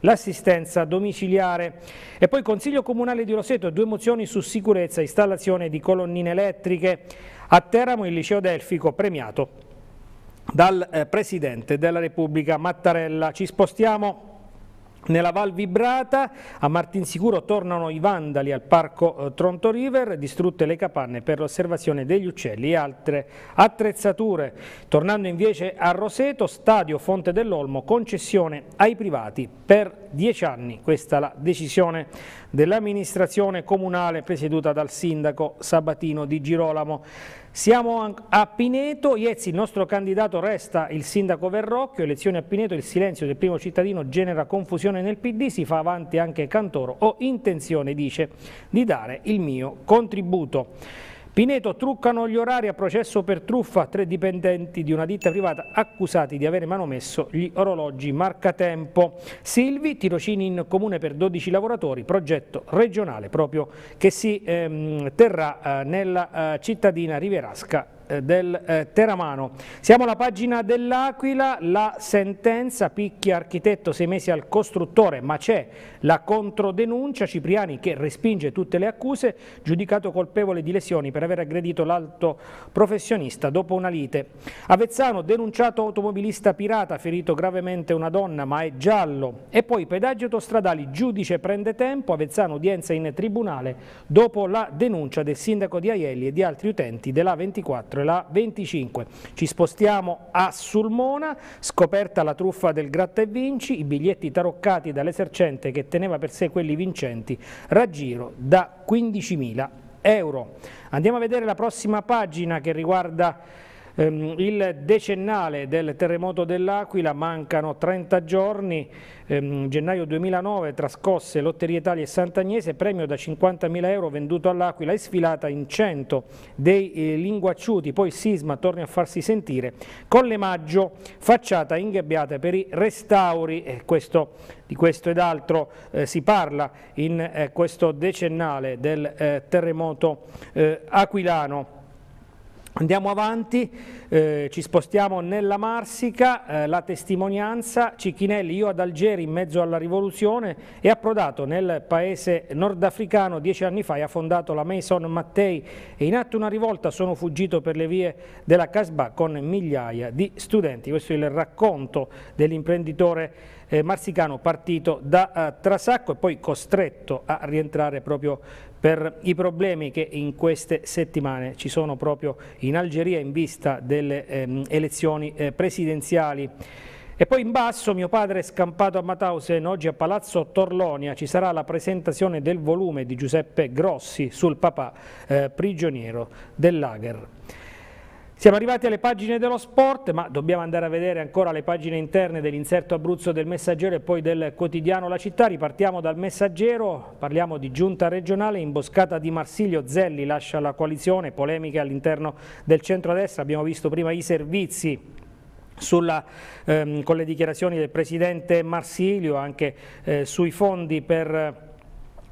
l'assistenza domiciliare. E poi Consiglio Comunale di Roseto, due mozioni su sicurezza, installazione di colonnine elettriche, a Teramo il liceo delfico premiato dal eh, Presidente della Repubblica Mattarella. Ci spostiamo nella Val Vibrata a Martinsicuro tornano i vandali al parco eh, Tronto River, distrutte le capanne per l'osservazione degli uccelli e altre attrezzature. Tornando invece a Roseto, stadio Fonte dell'Olmo, concessione ai privati per dieci anni. Questa è la decisione dell'amministrazione comunale presieduta dal sindaco Sabatino di Girolamo. Siamo a Pineto, Iezzi, il nostro candidato resta il sindaco Verrocchio, elezioni a Pineto, il silenzio del primo cittadino genera confusione nel PD, si fa avanti anche Cantoro, ho intenzione, dice, di dare il mio contributo. Pineto truccano gli orari a processo per truffa tre dipendenti di una ditta privata accusati di avere manomesso gli orologi marcatempo. Silvi, tirocini in comune per 12 lavoratori, progetto regionale proprio che si ehm, terrà eh, nella eh, cittadina Riverasca eh, del eh, Teramano. Siamo alla pagina dell'Aquila, la sentenza picchia architetto sei mesi al costruttore, ma c'è la controdenuncia, Cipriani che respinge tutte le accuse, giudicato colpevole di lesioni per aver aggredito l'alto professionista dopo una lite. Avezzano denunciato automobilista pirata, ferito gravemente una donna, ma è giallo. E poi pedaggi autostradali, giudice prende tempo, Avezzano udienza in tribunale dopo la denuncia del sindaco di Aielli e di altri utenti della 24 chilometro, la 25. Ci spostiamo a Sulmona, scoperta la truffa del gratta e vinci, i biglietti taroccati dall'esercente che teneva per sé quelli vincenti, raggiro da 15.000 euro. Andiamo a vedere la prossima pagina che riguarda Ehm, il decennale del terremoto dell'Aquila, mancano 30 giorni, ehm, gennaio 2009 trascosse Lotteria Italia e Sant'Agnese, premio da 50.000 euro venduto all'Aquila e sfilata in 100 dei eh, linguacciuti, poi Sisma torna a farsi sentire, con le maggio facciata ingabbiata per i restauri, eh, questo, di questo ed altro eh, si parla in eh, questo decennale del eh, terremoto eh, aquilano. Andiamo avanti, eh, ci spostiamo nella Marsica, eh, la testimonianza, Cicchinelli, io ad Algeri in mezzo alla rivoluzione è approdato nel paese nordafricano dieci anni fa e ha fondato la Maison Mattei e in atto una rivolta sono fuggito per le vie della Casbah con migliaia di studenti. Questo è il racconto dell'imprenditore eh, Marsicano partito da uh, Trasacco e poi costretto a rientrare proprio per i problemi che in queste settimane ci sono proprio in Algeria in vista delle ehm, elezioni eh, presidenziali. E poi in basso, mio padre è scampato a Matausen, oggi a Palazzo Torlonia ci sarà la presentazione del volume di Giuseppe Grossi sul papà eh, prigioniero del lager siamo arrivati alle pagine dello sport, ma dobbiamo andare a vedere ancora le pagine interne dell'inserto Abruzzo del Messaggero e poi del quotidiano La Città. Ripartiamo dal Messaggero, parliamo di giunta regionale, imboscata di Marsilio, Zelli lascia la coalizione, polemiche all'interno del centro-destra, abbiamo visto prima i servizi sulla, ehm, con le dichiarazioni del Presidente Marsilio, anche eh, sui fondi per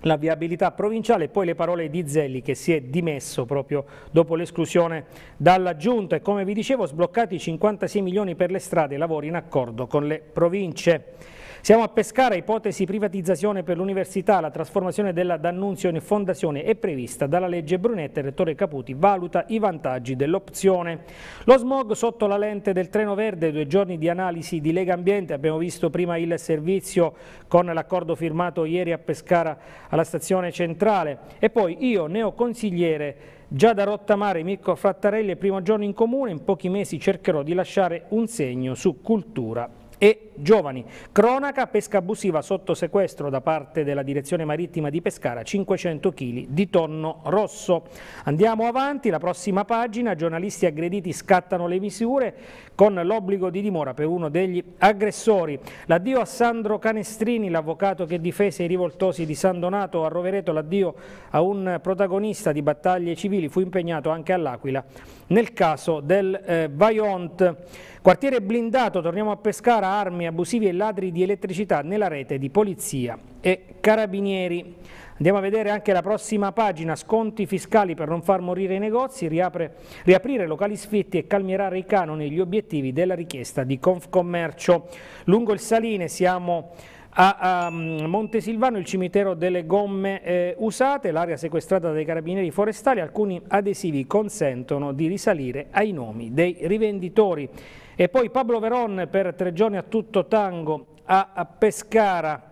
la viabilità provinciale e poi le parole di Zelli che si è dimesso proprio dopo l'esclusione dalla Giunta e come vi dicevo sbloccati 56 milioni per le strade e lavori in accordo con le province. Siamo a Pescara, ipotesi privatizzazione per l'università, la trasformazione della D'Annunzio in fondazione è prevista dalla legge Brunetta, il rettore Caputi valuta i vantaggi dell'opzione. Lo smog sotto la lente del treno verde, due giorni di analisi di Lega Ambiente, abbiamo visto prima il servizio con l'accordo firmato ieri a Pescara alla stazione centrale e poi io, neoconsigliere Già da Rottamare, Mirko Frattarelli, è il primo giorno in comune, in pochi mesi cercherò di lasciare un segno su cultura e giovani. Cronaca, pesca abusiva sotto sequestro da parte della direzione marittima di Pescara, 500 kg di tonno rosso. Andiamo avanti, la prossima pagina, giornalisti aggrediti scattano le misure con l'obbligo di dimora per uno degli aggressori. L'addio a Sandro Canestrini, l'avvocato che difese i rivoltosi di San Donato a Rovereto, l'addio a un protagonista di battaglie civili, fu impegnato anche all'Aquila nel caso del eh, Vajont. Quartiere blindato, torniamo a Pescara, armi allarmi abusivi e ladri di elettricità nella rete di polizia e carabinieri. Andiamo a vedere anche la prossima pagina, sconti fiscali per non far morire i negozi, riapre, riaprire locali sfitti e calmierare i canoni, gli obiettivi della richiesta di Confcommercio. Lungo il Saline siamo a, a mm, Montesilvano il cimitero delle gomme eh, usate, l'area sequestrata dai carabinieri forestali, alcuni adesivi consentono di risalire ai nomi dei rivenditori. E poi Pablo Veron per tre giorni a tutto tango a, a Pescara.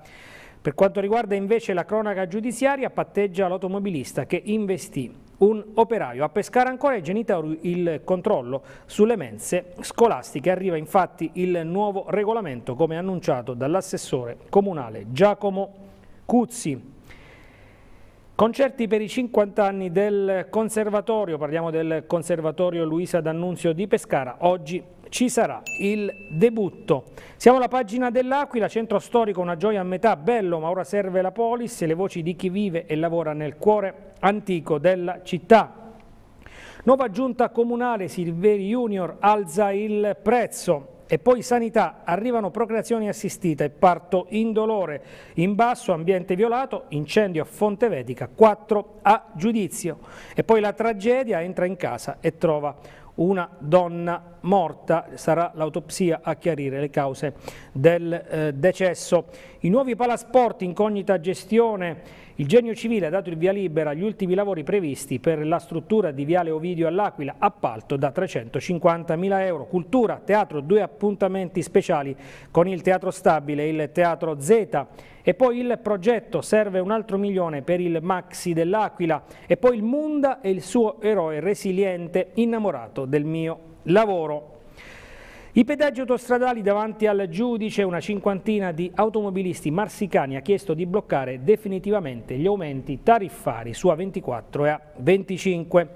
Per quanto riguarda invece la cronaca giudiziaria, patteggia l'automobilista che investì un operaio. A Pescara ancora ai genitori il controllo sulle mense scolastiche. Arriva infatti il nuovo regolamento come annunciato dall'assessore comunale Giacomo Cuzzi. Concerti per i 50 anni del conservatorio, parliamo del conservatorio Luisa D'Annunzio di Pescara, oggi ci sarà il debutto. Siamo alla pagina dell'Aquila, centro storico, una gioia a metà, bello, ma ora serve la polis e le voci di chi vive e lavora nel cuore antico della città. Nuova giunta comunale, Silveri Junior alza il prezzo. E poi sanità, arrivano procreazioni assistite e parto indolore. In basso ambiente violato, incendio a Fonte Vedica, 4 a giudizio. E poi la tragedia entra in casa e trova una donna morta, sarà l'autopsia a chiarire le cause del eh, decesso. I nuovi palasport, incognita gestione il genio civile ha dato il via libera agli ultimi lavori previsti per la struttura di Viale Ovidio all'Aquila, appalto da 350.000 euro. Cultura, teatro, due appuntamenti speciali con il Teatro Stabile e il Teatro Z. E poi il progetto serve un altro milione per il Maxi dell'Aquila e poi il Munda e il suo eroe resiliente innamorato del mio lavoro. I pedaggi autostradali davanti al giudice, una cinquantina di automobilisti marsicani ha chiesto di bloccare definitivamente gli aumenti tariffari su A24 e A25.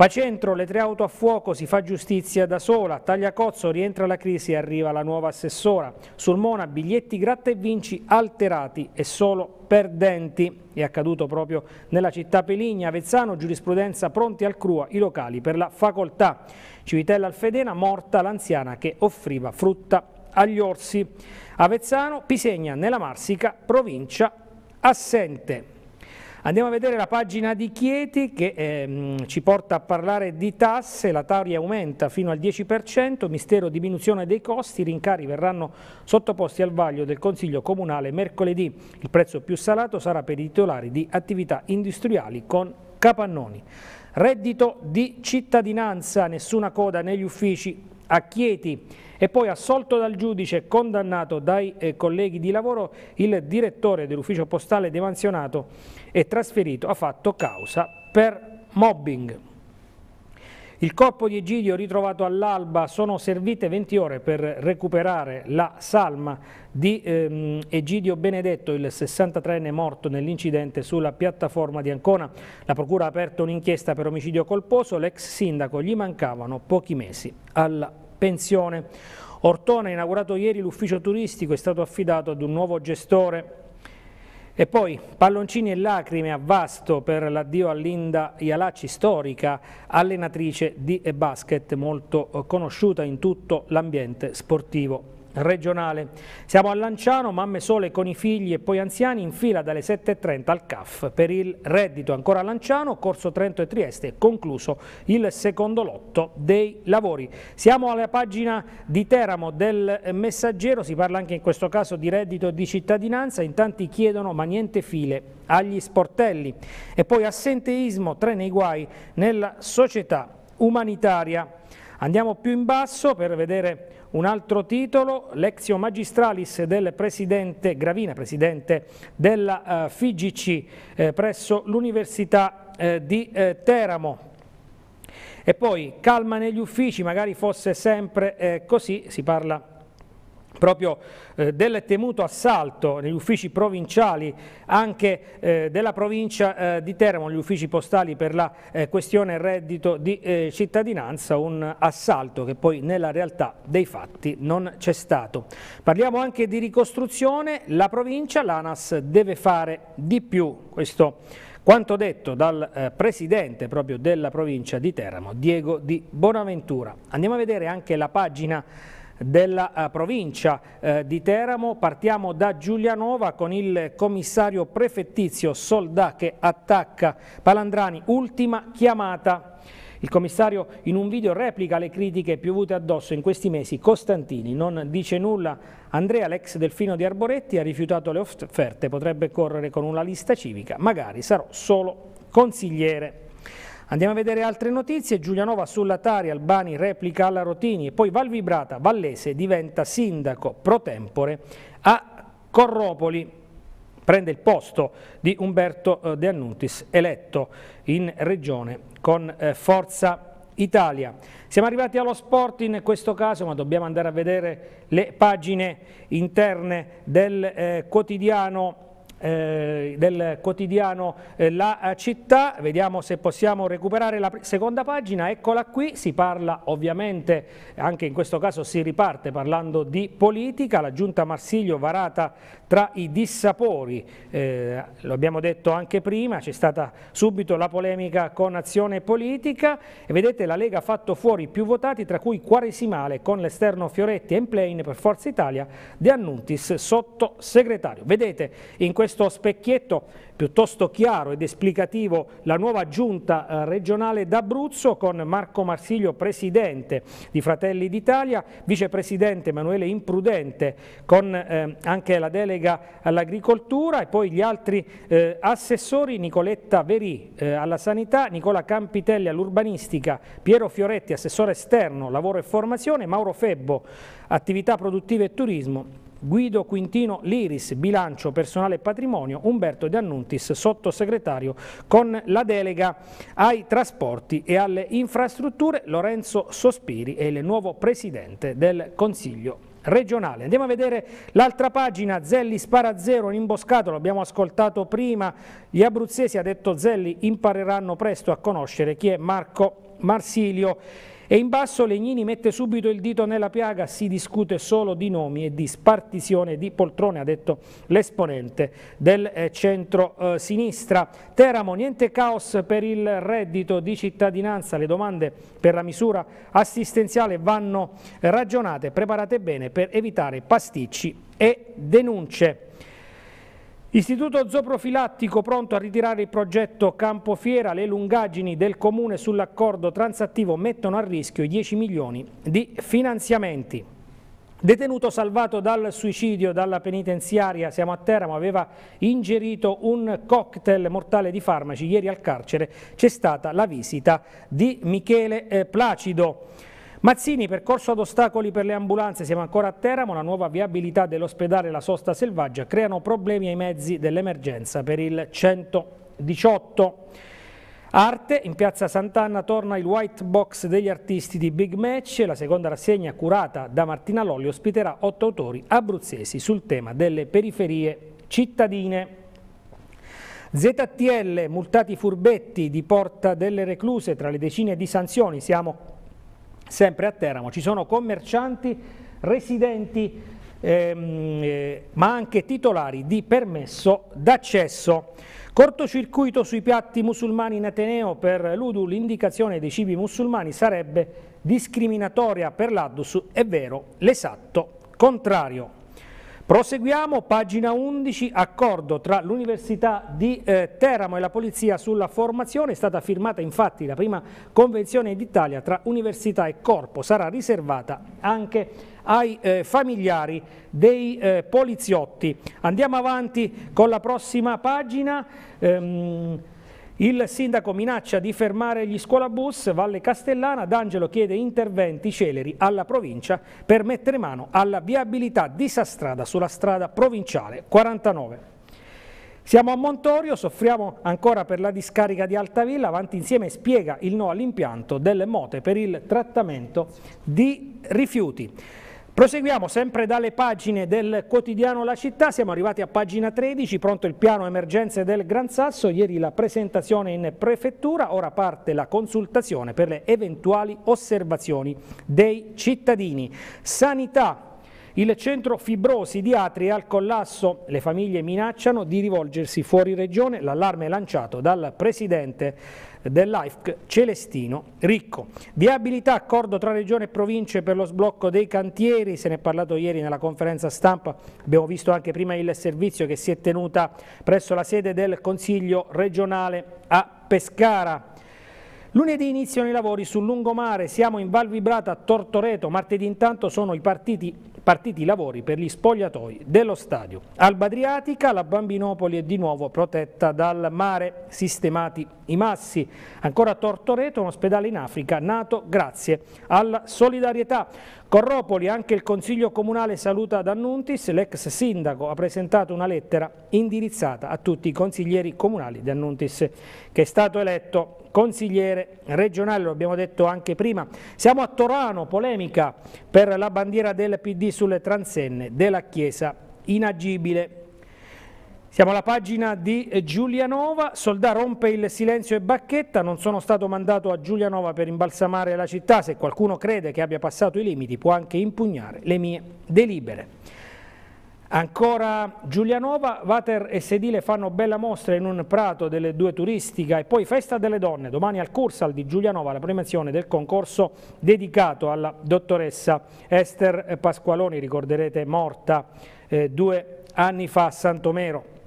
Pacentro, le tre auto a fuoco, si fa giustizia da sola, Tagliacozzo rientra la crisi e arriva la nuova assessora, Sulmona biglietti gratta e vinci alterati e solo perdenti, è accaduto proprio nella città Peligna, Avezzano, giurisprudenza pronti al crua, i locali per la facoltà, Civitella Alfedena morta l'anziana che offriva frutta agli orsi, Avezzano, Pisegna nella Marsica, provincia assente. Andiamo a vedere la pagina di Chieti che ehm, ci porta a parlare di tasse, la Tauri aumenta fino al 10%, mistero diminuzione dei costi, i rincari verranno sottoposti al vaglio del Consiglio Comunale mercoledì. Il prezzo più salato sarà per i titolari di attività industriali con capannoni. Reddito di cittadinanza, nessuna coda negli uffici, a Chieti e poi assolto dal giudice e condannato dai eh, colleghi di lavoro il direttore dell'ufficio postale demansionato e trasferito ha fatto causa per mobbing. Il corpo di Egidio ritrovato all'alba sono servite 20 ore per recuperare la salma di ehm, Egidio Benedetto, il 63enne morto nell'incidente sulla piattaforma di Ancona. La procura ha aperto un'inchiesta per omicidio colposo, l'ex sindaco gli mancavano pochi mesi alla pensione. Ortona, inaugurato ieri l'ufficio turistico, è stato affidato ad un nuovo gestore e poi palloncini e lacrime a Vasto per l'addio a Linda Ialacci, storica allenatrice di basket molto eh, conosciuta in tutto l'ambiente sportivo regionale. Siamo a Lanciano, mamme sole con i figli e poi anziani in fila dalle 7.30 al CAF per il reddito ancora a Lanciano, Corso Trento e Trieste, concluso il secondo lotto dei lavori. Siamo alla pagina di Teramo del Messaggero, si parla anche in questo caso di reddito e di cittadinanza, in tanti chiedono ma niente file agli sportelli e poi assenteismo, tre nei guai nella società umanitaria. Andiamo più in basso per vedere un altro titolo, Lexio Magistralis del Presidente Gravina, Presidente della eh, FIGC eh, presso l'Università eh, di eh, Teramo. E poi calma negli uffici, magari fosse sempre eh, così, si parla proprio eh, del temuto assalto negli uffici provinciali anche eh, della provincia eh, di Teramo, gli uffici postali per la eh, questione reddito di eh, cittadinanza, un assalto che poi nella realtà dei fatti non c'è stato. Parliamo anche di ricostruzione, la provincia, l'ANAS deve fare di più, questo quanto detto dal eh, presidente proprio della provincia di Teramo, Diego Di Bonaventura. Andiamo a vedere anche la pagina della eh, provincia eh, di Teramo. Partiamo da Giulianova con il commissario prefettizio Soldà che attacca Palandrani, ultima chiamata. Il commissario in un video replica le critiche piovute addosso in questi mesi. Costantini non dice nulla. Andrea, l'ex delfino di Arboretti, ha rifiutato le offerte, potrebbe correre con una lista civica, magari sarò solo consigliere. Andiamo a vedere altre notizie, Giulianova sulla Tari, Albani replica alla Rotini e poi Valvibrata, Vallese diventa sindaco pro tempore a Corropoli prende il posto di Umberto eh, De Annuntis, eletto in regione con eh, Forza Italia. Siamo arrivati allo sport in questo caso, ma dobbiamo andare a vedere le pagine interne del eh, quotidiano eh, del quotidiano eh, La Città, vediamo se possiamo recuperare la seconda pagina, eccola qui, si parla ovviamente, anche in questo caso si riparte parlando di politica, la giunta Marsiglio varata tra i dissapori, eh, lo abbiamo detto anche prima, c'è stata subito la polemica con azione politica e vedete la Lega ha fatto fuori più votati tra cui Quaresimale con l'esterno Fioretti e in Plain per Forza Italia, De Annuntis sottosegretario. Vedete in questo questo specchietto piuttosto chiaro ed esplicativo la nuova giunta eh, regionale d'Abruzzo con Marco Marsiglio presidente di Fratelli d'Italia, vicepresidente Emanuele Imprudente con eh, anche la delega all'agricoltura e poi gli altri eh, assessori Nicoletta Verì eh, alla sanità, Nicola Campitelli all'urbanistica, Piero Fioretti assessore esterno, lavoro e formazione, Mauro Febbo attività produttive e turismo Guido Quintino Liris, bilancio personale e patrimonio, Umberto De Annuntis, sottosegretario con la delega ai trasporti e alle infrastrutture, Lorenzo Sospiri è il nuovo presidente del Consiglio regionale. Andiamo a vedere l'altra pagina, Zelli spara a zero, un imboscato, l'abbiamo ascoltato prima, gli abruzzesi, ha detto Zelli, impareranno presto a conoscere chi è Marco Marsilio e in basso Legnini mette subito il dito nella piaga, si discute solo di nomi e di spartizione di poltrone, ha detto l'esponente del eh, centro-sinistra. Eh, Teramo, niente caos per il reddito di cittadinanza, le domande per la misura assistenziale vanno ragionate, preparate bene per evitare pasticci e denunce. Istituto zooprofilattico pronto a ritirare il progetto Campofiera, le lungaggini del Comune sull'accordo transattivo mettono a rischio i 10 milioni di finanziamenti. Detenuto salvato dal suicidio dalla penitenziaria, siamo a Teramo, aveva ingerito un cocktail mortale di farmaci. Ieri al carcere c'è stata la visita di Michele eh, Placido. Mazzini, percorso ad ostacoli per le ambulanze, siamo ancora a Teramo, la nuova viabilità dell'ospedale e La Sosta Selvaggia creano problemi ai mezzi dell'emergenza per il 118. Arte, in piazza Sant'Anna torna il white box degli artisti di Big Match, la seconda rassegna curata da Martina Lolli ospiterà otto autori abruzzesi sul tema delle periferie cittadine. ZTL, multati furbetti di Porta delle Recluse, tra le decine di sanzioni siamo sempre a Teramo, ci sono commercianti, residenti, ehm, eh, ma anche titolari di permesso d'accesso. Cortocircuito sui piatti musulmani in Ateneo per l'Udu, l'indicazione dei cibi musulmani sarebbe discriminatoria per l'Addus, è vero, l'esatto contrario. Proseguiamo, pagina 11, accordo tra l'Università di eh, Teramo e la Polizia sulla formazione. È stata firmata infatti la prima convenzione d'Italia tra università e corpo. Sarà riservata anche ai eh, familiari dei eh, poliziotti. Andiamo avanti con la prossima pagina. Ehm, il sindaco minaccia di fermare gli scuolabus, Valle Castellana, D'Angelo chiede interventi celeri alla provincia per mettere mano alla viabilità disastrata sulla strada provinciale 49. Siamo a Montorio, soffriamo ancora per la discarica di Altavilla, Avanti Insieme spiega il no all'impianto delle mote per il trattamento di rifiuti. Proseguiamo sempre dalle pagine del quotidiano La Città, siamo arrivati a pagina 13, pronto il piano emergenze del Gran Sasso, ieri la presentazione in prefettura, ora parte la consultazione per le eventuali osservazioni dei cittadini. Sanità, il centro fibrosi di Atri è al collasso, le famiglie minacciano di rivolgersi fuori regione, l'allarme è lanciato dal presidente dell'AIFC Celestino Ricco. Viabilità, accordo tra regione e province per lo sblocco dei cantieri, se ne è parlato ieri nella conferenza stampa, abbiamo visto anche prima il servizio che si è tenuta presso la sede del Consiglio regionale a Pescara. Lunedì iniziano i lavori sul lungomare, siamo in Val Vibrata a Tortoreto, martedì intanto sono i partiti partiti i lavori per gli spogliatoi dello stadio. Alba Adriatica, la Bambinopoli è di nuovo protetta dal mare, sistemati i massi. Ancora a Tortoreto, un ospedale in Africa nato grazie alla solidarietà. Corropoli anche il Consiglio Comunale saluta D'Annuntis, l'ex sindaco ha presentato una lettera indirizzata a tutti i consiglieri comunali D'Annuntis che è stato eletto consigliere regionale, lo abbiamo detto anche prima. Siamo a Torano, polemica per la bandiera del PD sulle transenne della Chiesa inagibile siamo alla pagina di Giulianova, Soldà rompe il silenzio e bacchetta, non sono stato mandato a Giulianova per imbalsamare la città, se qualcuno crede che abbia passato i limiti può anche impugnare le mie delibere. Ancora Giulianova, Vater e Sedile fanno bella mostra in un prato delle due turistica e poi festa delle donne, domani al Cursal di Giulianova la premiazione del concorso dedicato alla dottoressa Esther Pasqualoni, ricorderete morta eh, due anni fa a Santomero.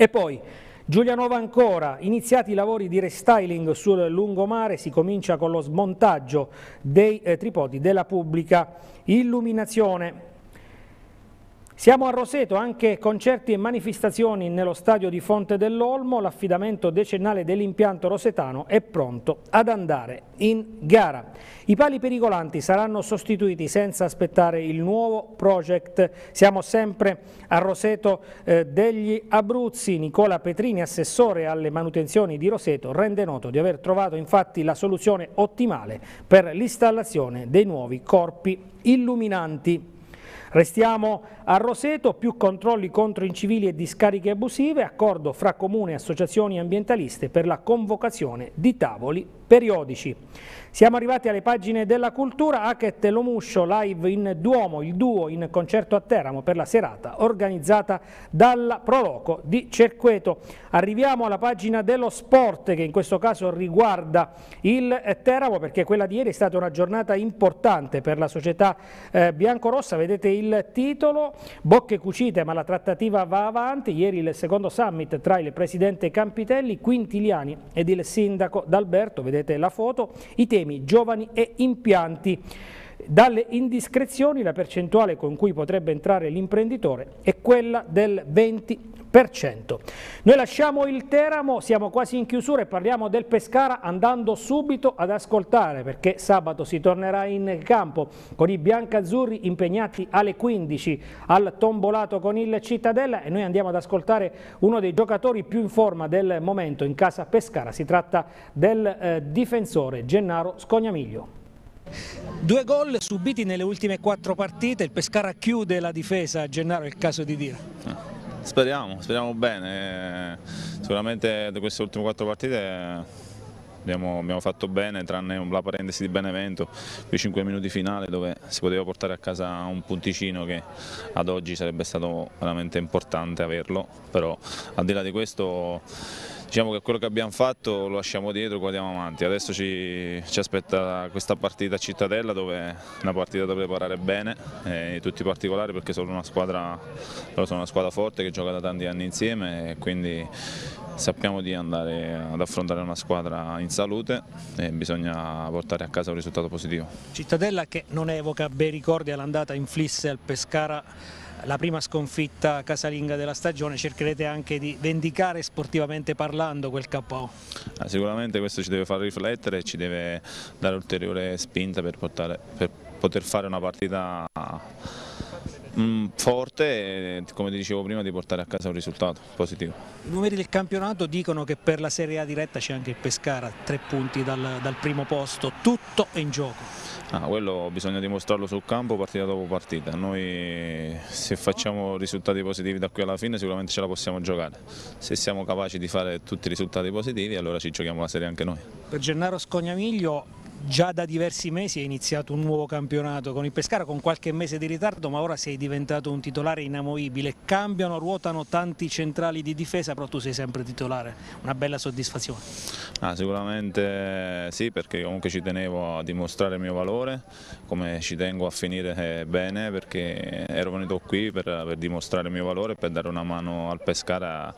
E poi Giulianova ancora, iniziati i lavori di restyling sul lungomare, si comincia con lo smontaggio dei eh, tripodi della pubblica illuminazione. Siamo a Roseto, anche concerti e manifestazioni nello stadio di Fonte dell'Olmo, l'affidamento decennale dell'impianto rosetano è pronto ad andare in gara. I pali pericolanti saranno sostituiti senza aspettare il nuovo project. Siamo sempre a Roseto eh, degli Abruzzi. Nicola Petrini, assessore alle manutenzioni di Roseto, rende noto di aver trovato infatti la soluzione ottimale per l'installazione dei nuovi corpi illuminanti. Restiamo a Roseto, più controlli contro incivili e discariche abusive, accordo fra comune e associazioni ambientaliste per la convocazione di tavoli periodici. Siamo arrivati alle pagine della cultura, Hackett e Lomuscio live in Duomo, il duo in concerto a Teramo per la serata organizzata dalla Proloco di Cerqueto. Arriviamo alla pagina dello sport che in questo caso riguarda il Teramo perché quella di ieri è stata una giornata importante per la società eh, biancorossa, vedete il titolo, bocche cucite ma la trattativa va avanti, ieri il secondo summit tra il presidente Campitelli, Quintiliani ed il sindaco D'Alberto, vedete vedete la foto, i temi giovani e impianti. Dalle indiscrezioni la percentuale con cui potrebbe entrare l'imprenditore è quella del 20%. Noi lasciamo il Teramo, siamo quasi in chiusura e parliamo del Pescara andando subito ad ascoltare perché sabato si tornerà in campo con i biancazzurri impegnati alle 15 al tombolato con il Cittadella e noi andiamo ad ascoltare uno dei giocatori più in forma del momento in casa Pescara, si tratta del eh, difensore Gennaro Scognamiglio. Due gol subiti nelle ultime quattro partite, il Pescara chiude la difesa, Gennaro è il caso di dire.
Ah. Speriamo, speriamo bene. Sicuramente da queste ultime quattro partite abbiamo, abbiamo fatto bene tranne la parentesi di Benevento, i 5 minuti finale dove si poteva portare a casa un punticino che ad oggi sarebbe stato veramente importante averlo, però al di là di questo diciamo che quello che abbiamo fatto lo lasciamo dietro, guardiamo avanti. Adesso ci, ci aspetta questa partita a Cittadella dove è una partita da preparare bene, eh, tutti i particolari perché sono una, squadra, sono una squadra forte che gioca da tanti anni insieme e quindi sappiamo di andare ad affrontare una squadra in salute e bisogna portare a casa un risultato positivo.
Cittadella che non evoca bei ricordi all'andata inflisse al Pescara la prima sconfitta casalinga della stagione, cercherete anche di vendicare sportivamente parlando quel capo?
Ah, sicuramente questo ci deve far riflettere e ci deve dare ulteriore spinta per, portare, per poter fare una partita Mm, forte e come dicevo prima di portare a casa un risultato positivo.
I numeri del campionato dicono che per la Serie A diretta c'è anche il Pescara, tre punti dal, dal primo posto, tutto è in gioco.
Ah, quello bisogna dimostrarlo sul campo partita dopo partita, noi se facciamo risultati positivi da qui alla fine sicuramente ce la possiamo giocare, se siamo capaci di fare tutti i risultati positivi allora ci giochiamo la serie anche noi.
Per Gennaro Scognamiglio Già da diversi mesi è iniziato un nuovo campionato con il Pescara con qualche mese di ritardo ma ora sei diventato un titolare inamovibile, cambiano, ruotano tanti centrali di difesa però tu sei sempre titolare, una bella soddisfazione.
Ah, sicuramente sì perché comunque ci tenevo a dimostrare il mio valore, come ci tengo a finire eh, bene perché ero venuto qui per, per dimostrare il mio valore per dare una mano al Pescara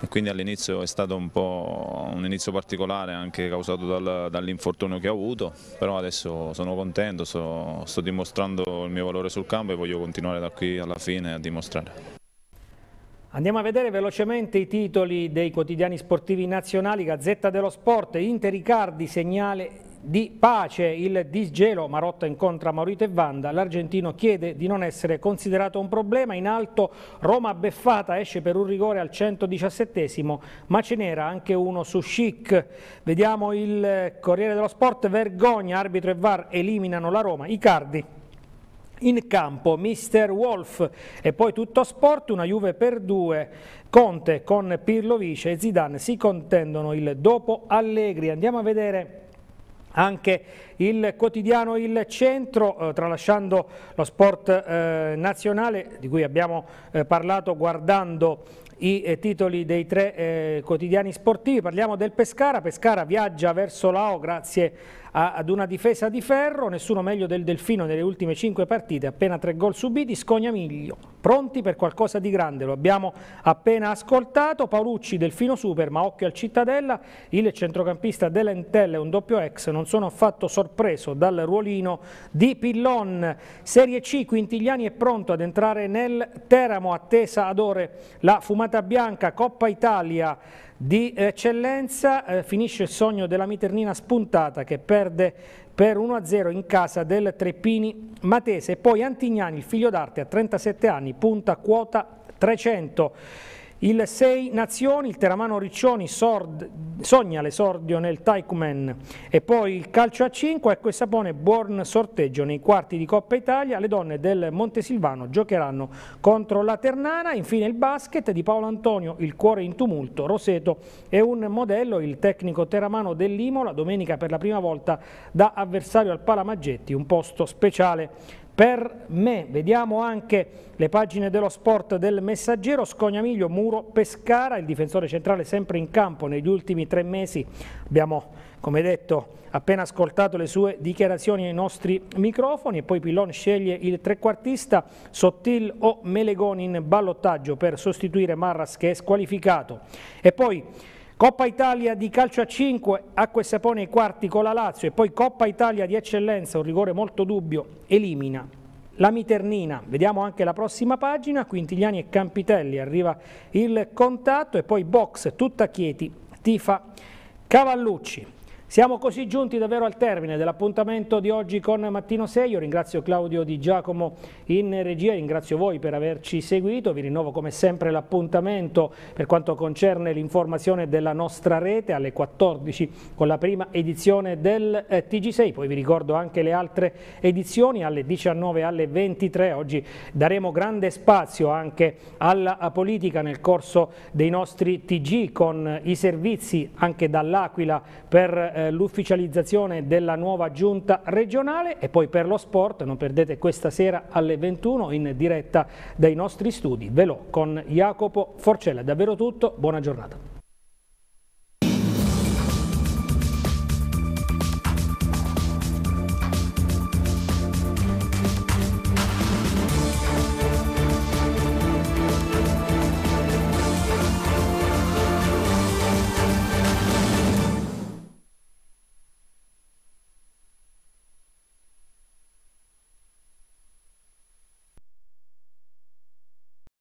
e quindi all'inizio è stato un po' un inizio particolare anche causato dal, dall'infortunio che ho avuto, però adesso sono contento, so, sto dimostrando il mio valore sul campo e voglio continuare da qui alla fine a dimostrare.
Andiamo a vedere velocemente i titoli dei quotidiani sportivi nazionali, Gazzetta dello Sport, Inter Icardi, segnale di pace il disgelo, Marotta incontra Maurito e Vanda, l'argentino chiede di non essere considerato un problema, in alto Roma beffata esce per un rigore al 117 ma ce n'era anche uno su Chic. Vediamo il Corriere dello Sport, vergogna, arbitro e VAR eliminano la Roma, Icardi in campo Mister Wolf e poi tutto sport, una Juve per due, Conte con Pirlovice e Zidane si contendono il dopo Allegri. Andiamo a vedere anche il quotidiano Il Centro, eh, tralasciando lo sport eh, nazionale di cui abbiamo eh, parlato guardando i eh, titoli dei tre eh, quotidiani sportivi. Parliamo del Pescara, Pescara viaggia verso l'AO grazie ad una difesa di ferro, nessuno meglio del Delfino nelle ultime 5 partite, appena tre gol subiti, Scognamiglio, pronti per qualcosa di grande, lo abbiamo appena ascoltato, Paolucci, Delfino Super, ma occhio al Cittadella, il centrocampista dell'Entelle, un doppio ex, non sono affatto sorpreso dal ruolino di Pillon, Serie C, Quintigliani è pronto ad entrare nel Teramo, attesa ad ore la fumata bianca, Coppa Italia, di eccellenza eh, finisce il sogno della Miternina spuntata che perde per 1-0 in casa del Treppini Matese e poi Antignani, il figlio d'arte a 37 anni, punta quota 300. Il 6 Nazioni, il Teramano Riccioni sord, sogna l'esordio nel Taekwondo e poi il calcio a 5, e questa ecco, pone buon sorteggio nei quarti di Coppa Italia, le donne del Montesilvano giocheranno contro la Ternana, infine il basket di Paolo Antonio, il cuore in tumulto, Roseto è un modello, il tecnico teramano dell'Imola, domenica per la prima volta da avversario al Palamaggetti, un posto speciale per me. Vediamo anche le pagine dello sport del messaggero, Scognamiglio, Muro, Pescara, il difensore centrale sempre in campo negli ultimi tre mesi. Abbiamo, come detto, appena ascoltato le sue dichiarazioni ai nostri microfoni e poi Pillon sceglie il trequartista Sottil o Melegoni in ballottaggio per sostituire Marras che è squalificato. E poi Coppa Italia di calcio a 5, Acque e Sapone ai quarti con la Lazio e poi Coppa Italia di eccellenza, un rigore molto dubbio, elimina la Miternina. Vediamo anche la prossima pagina, Quintiliani e Campitelli, arriva il contatto e poi box tutta Chieti, tifa Cavallucci. Siamo così giunti davvero al termine dell'appuntamento di oggi con Mattino 6. Io ringrazio Claudio Di Giacomo in regia, ringrazio voi per averci seguito. Vi rinnovo come sempre l'appuntamento per quanto concerne l'informazione della nostra rete alle 14 con la prima edizione del eh, TG6. Poi vi ricordo anche le altre edizioni alle 19 e alle 23. Oggi daremo grande spazio anche alla politica nel corso dei nostri TG con i servizi anche dall'Aquila per eh, eh, l'ufficializzazione della nuova giunta regionale e poi per lo sport, non perdete questa sera alle 21 in diretta dai nostri studi, ve lo con Jacopo Forcella. davvero tutto, buona giornata.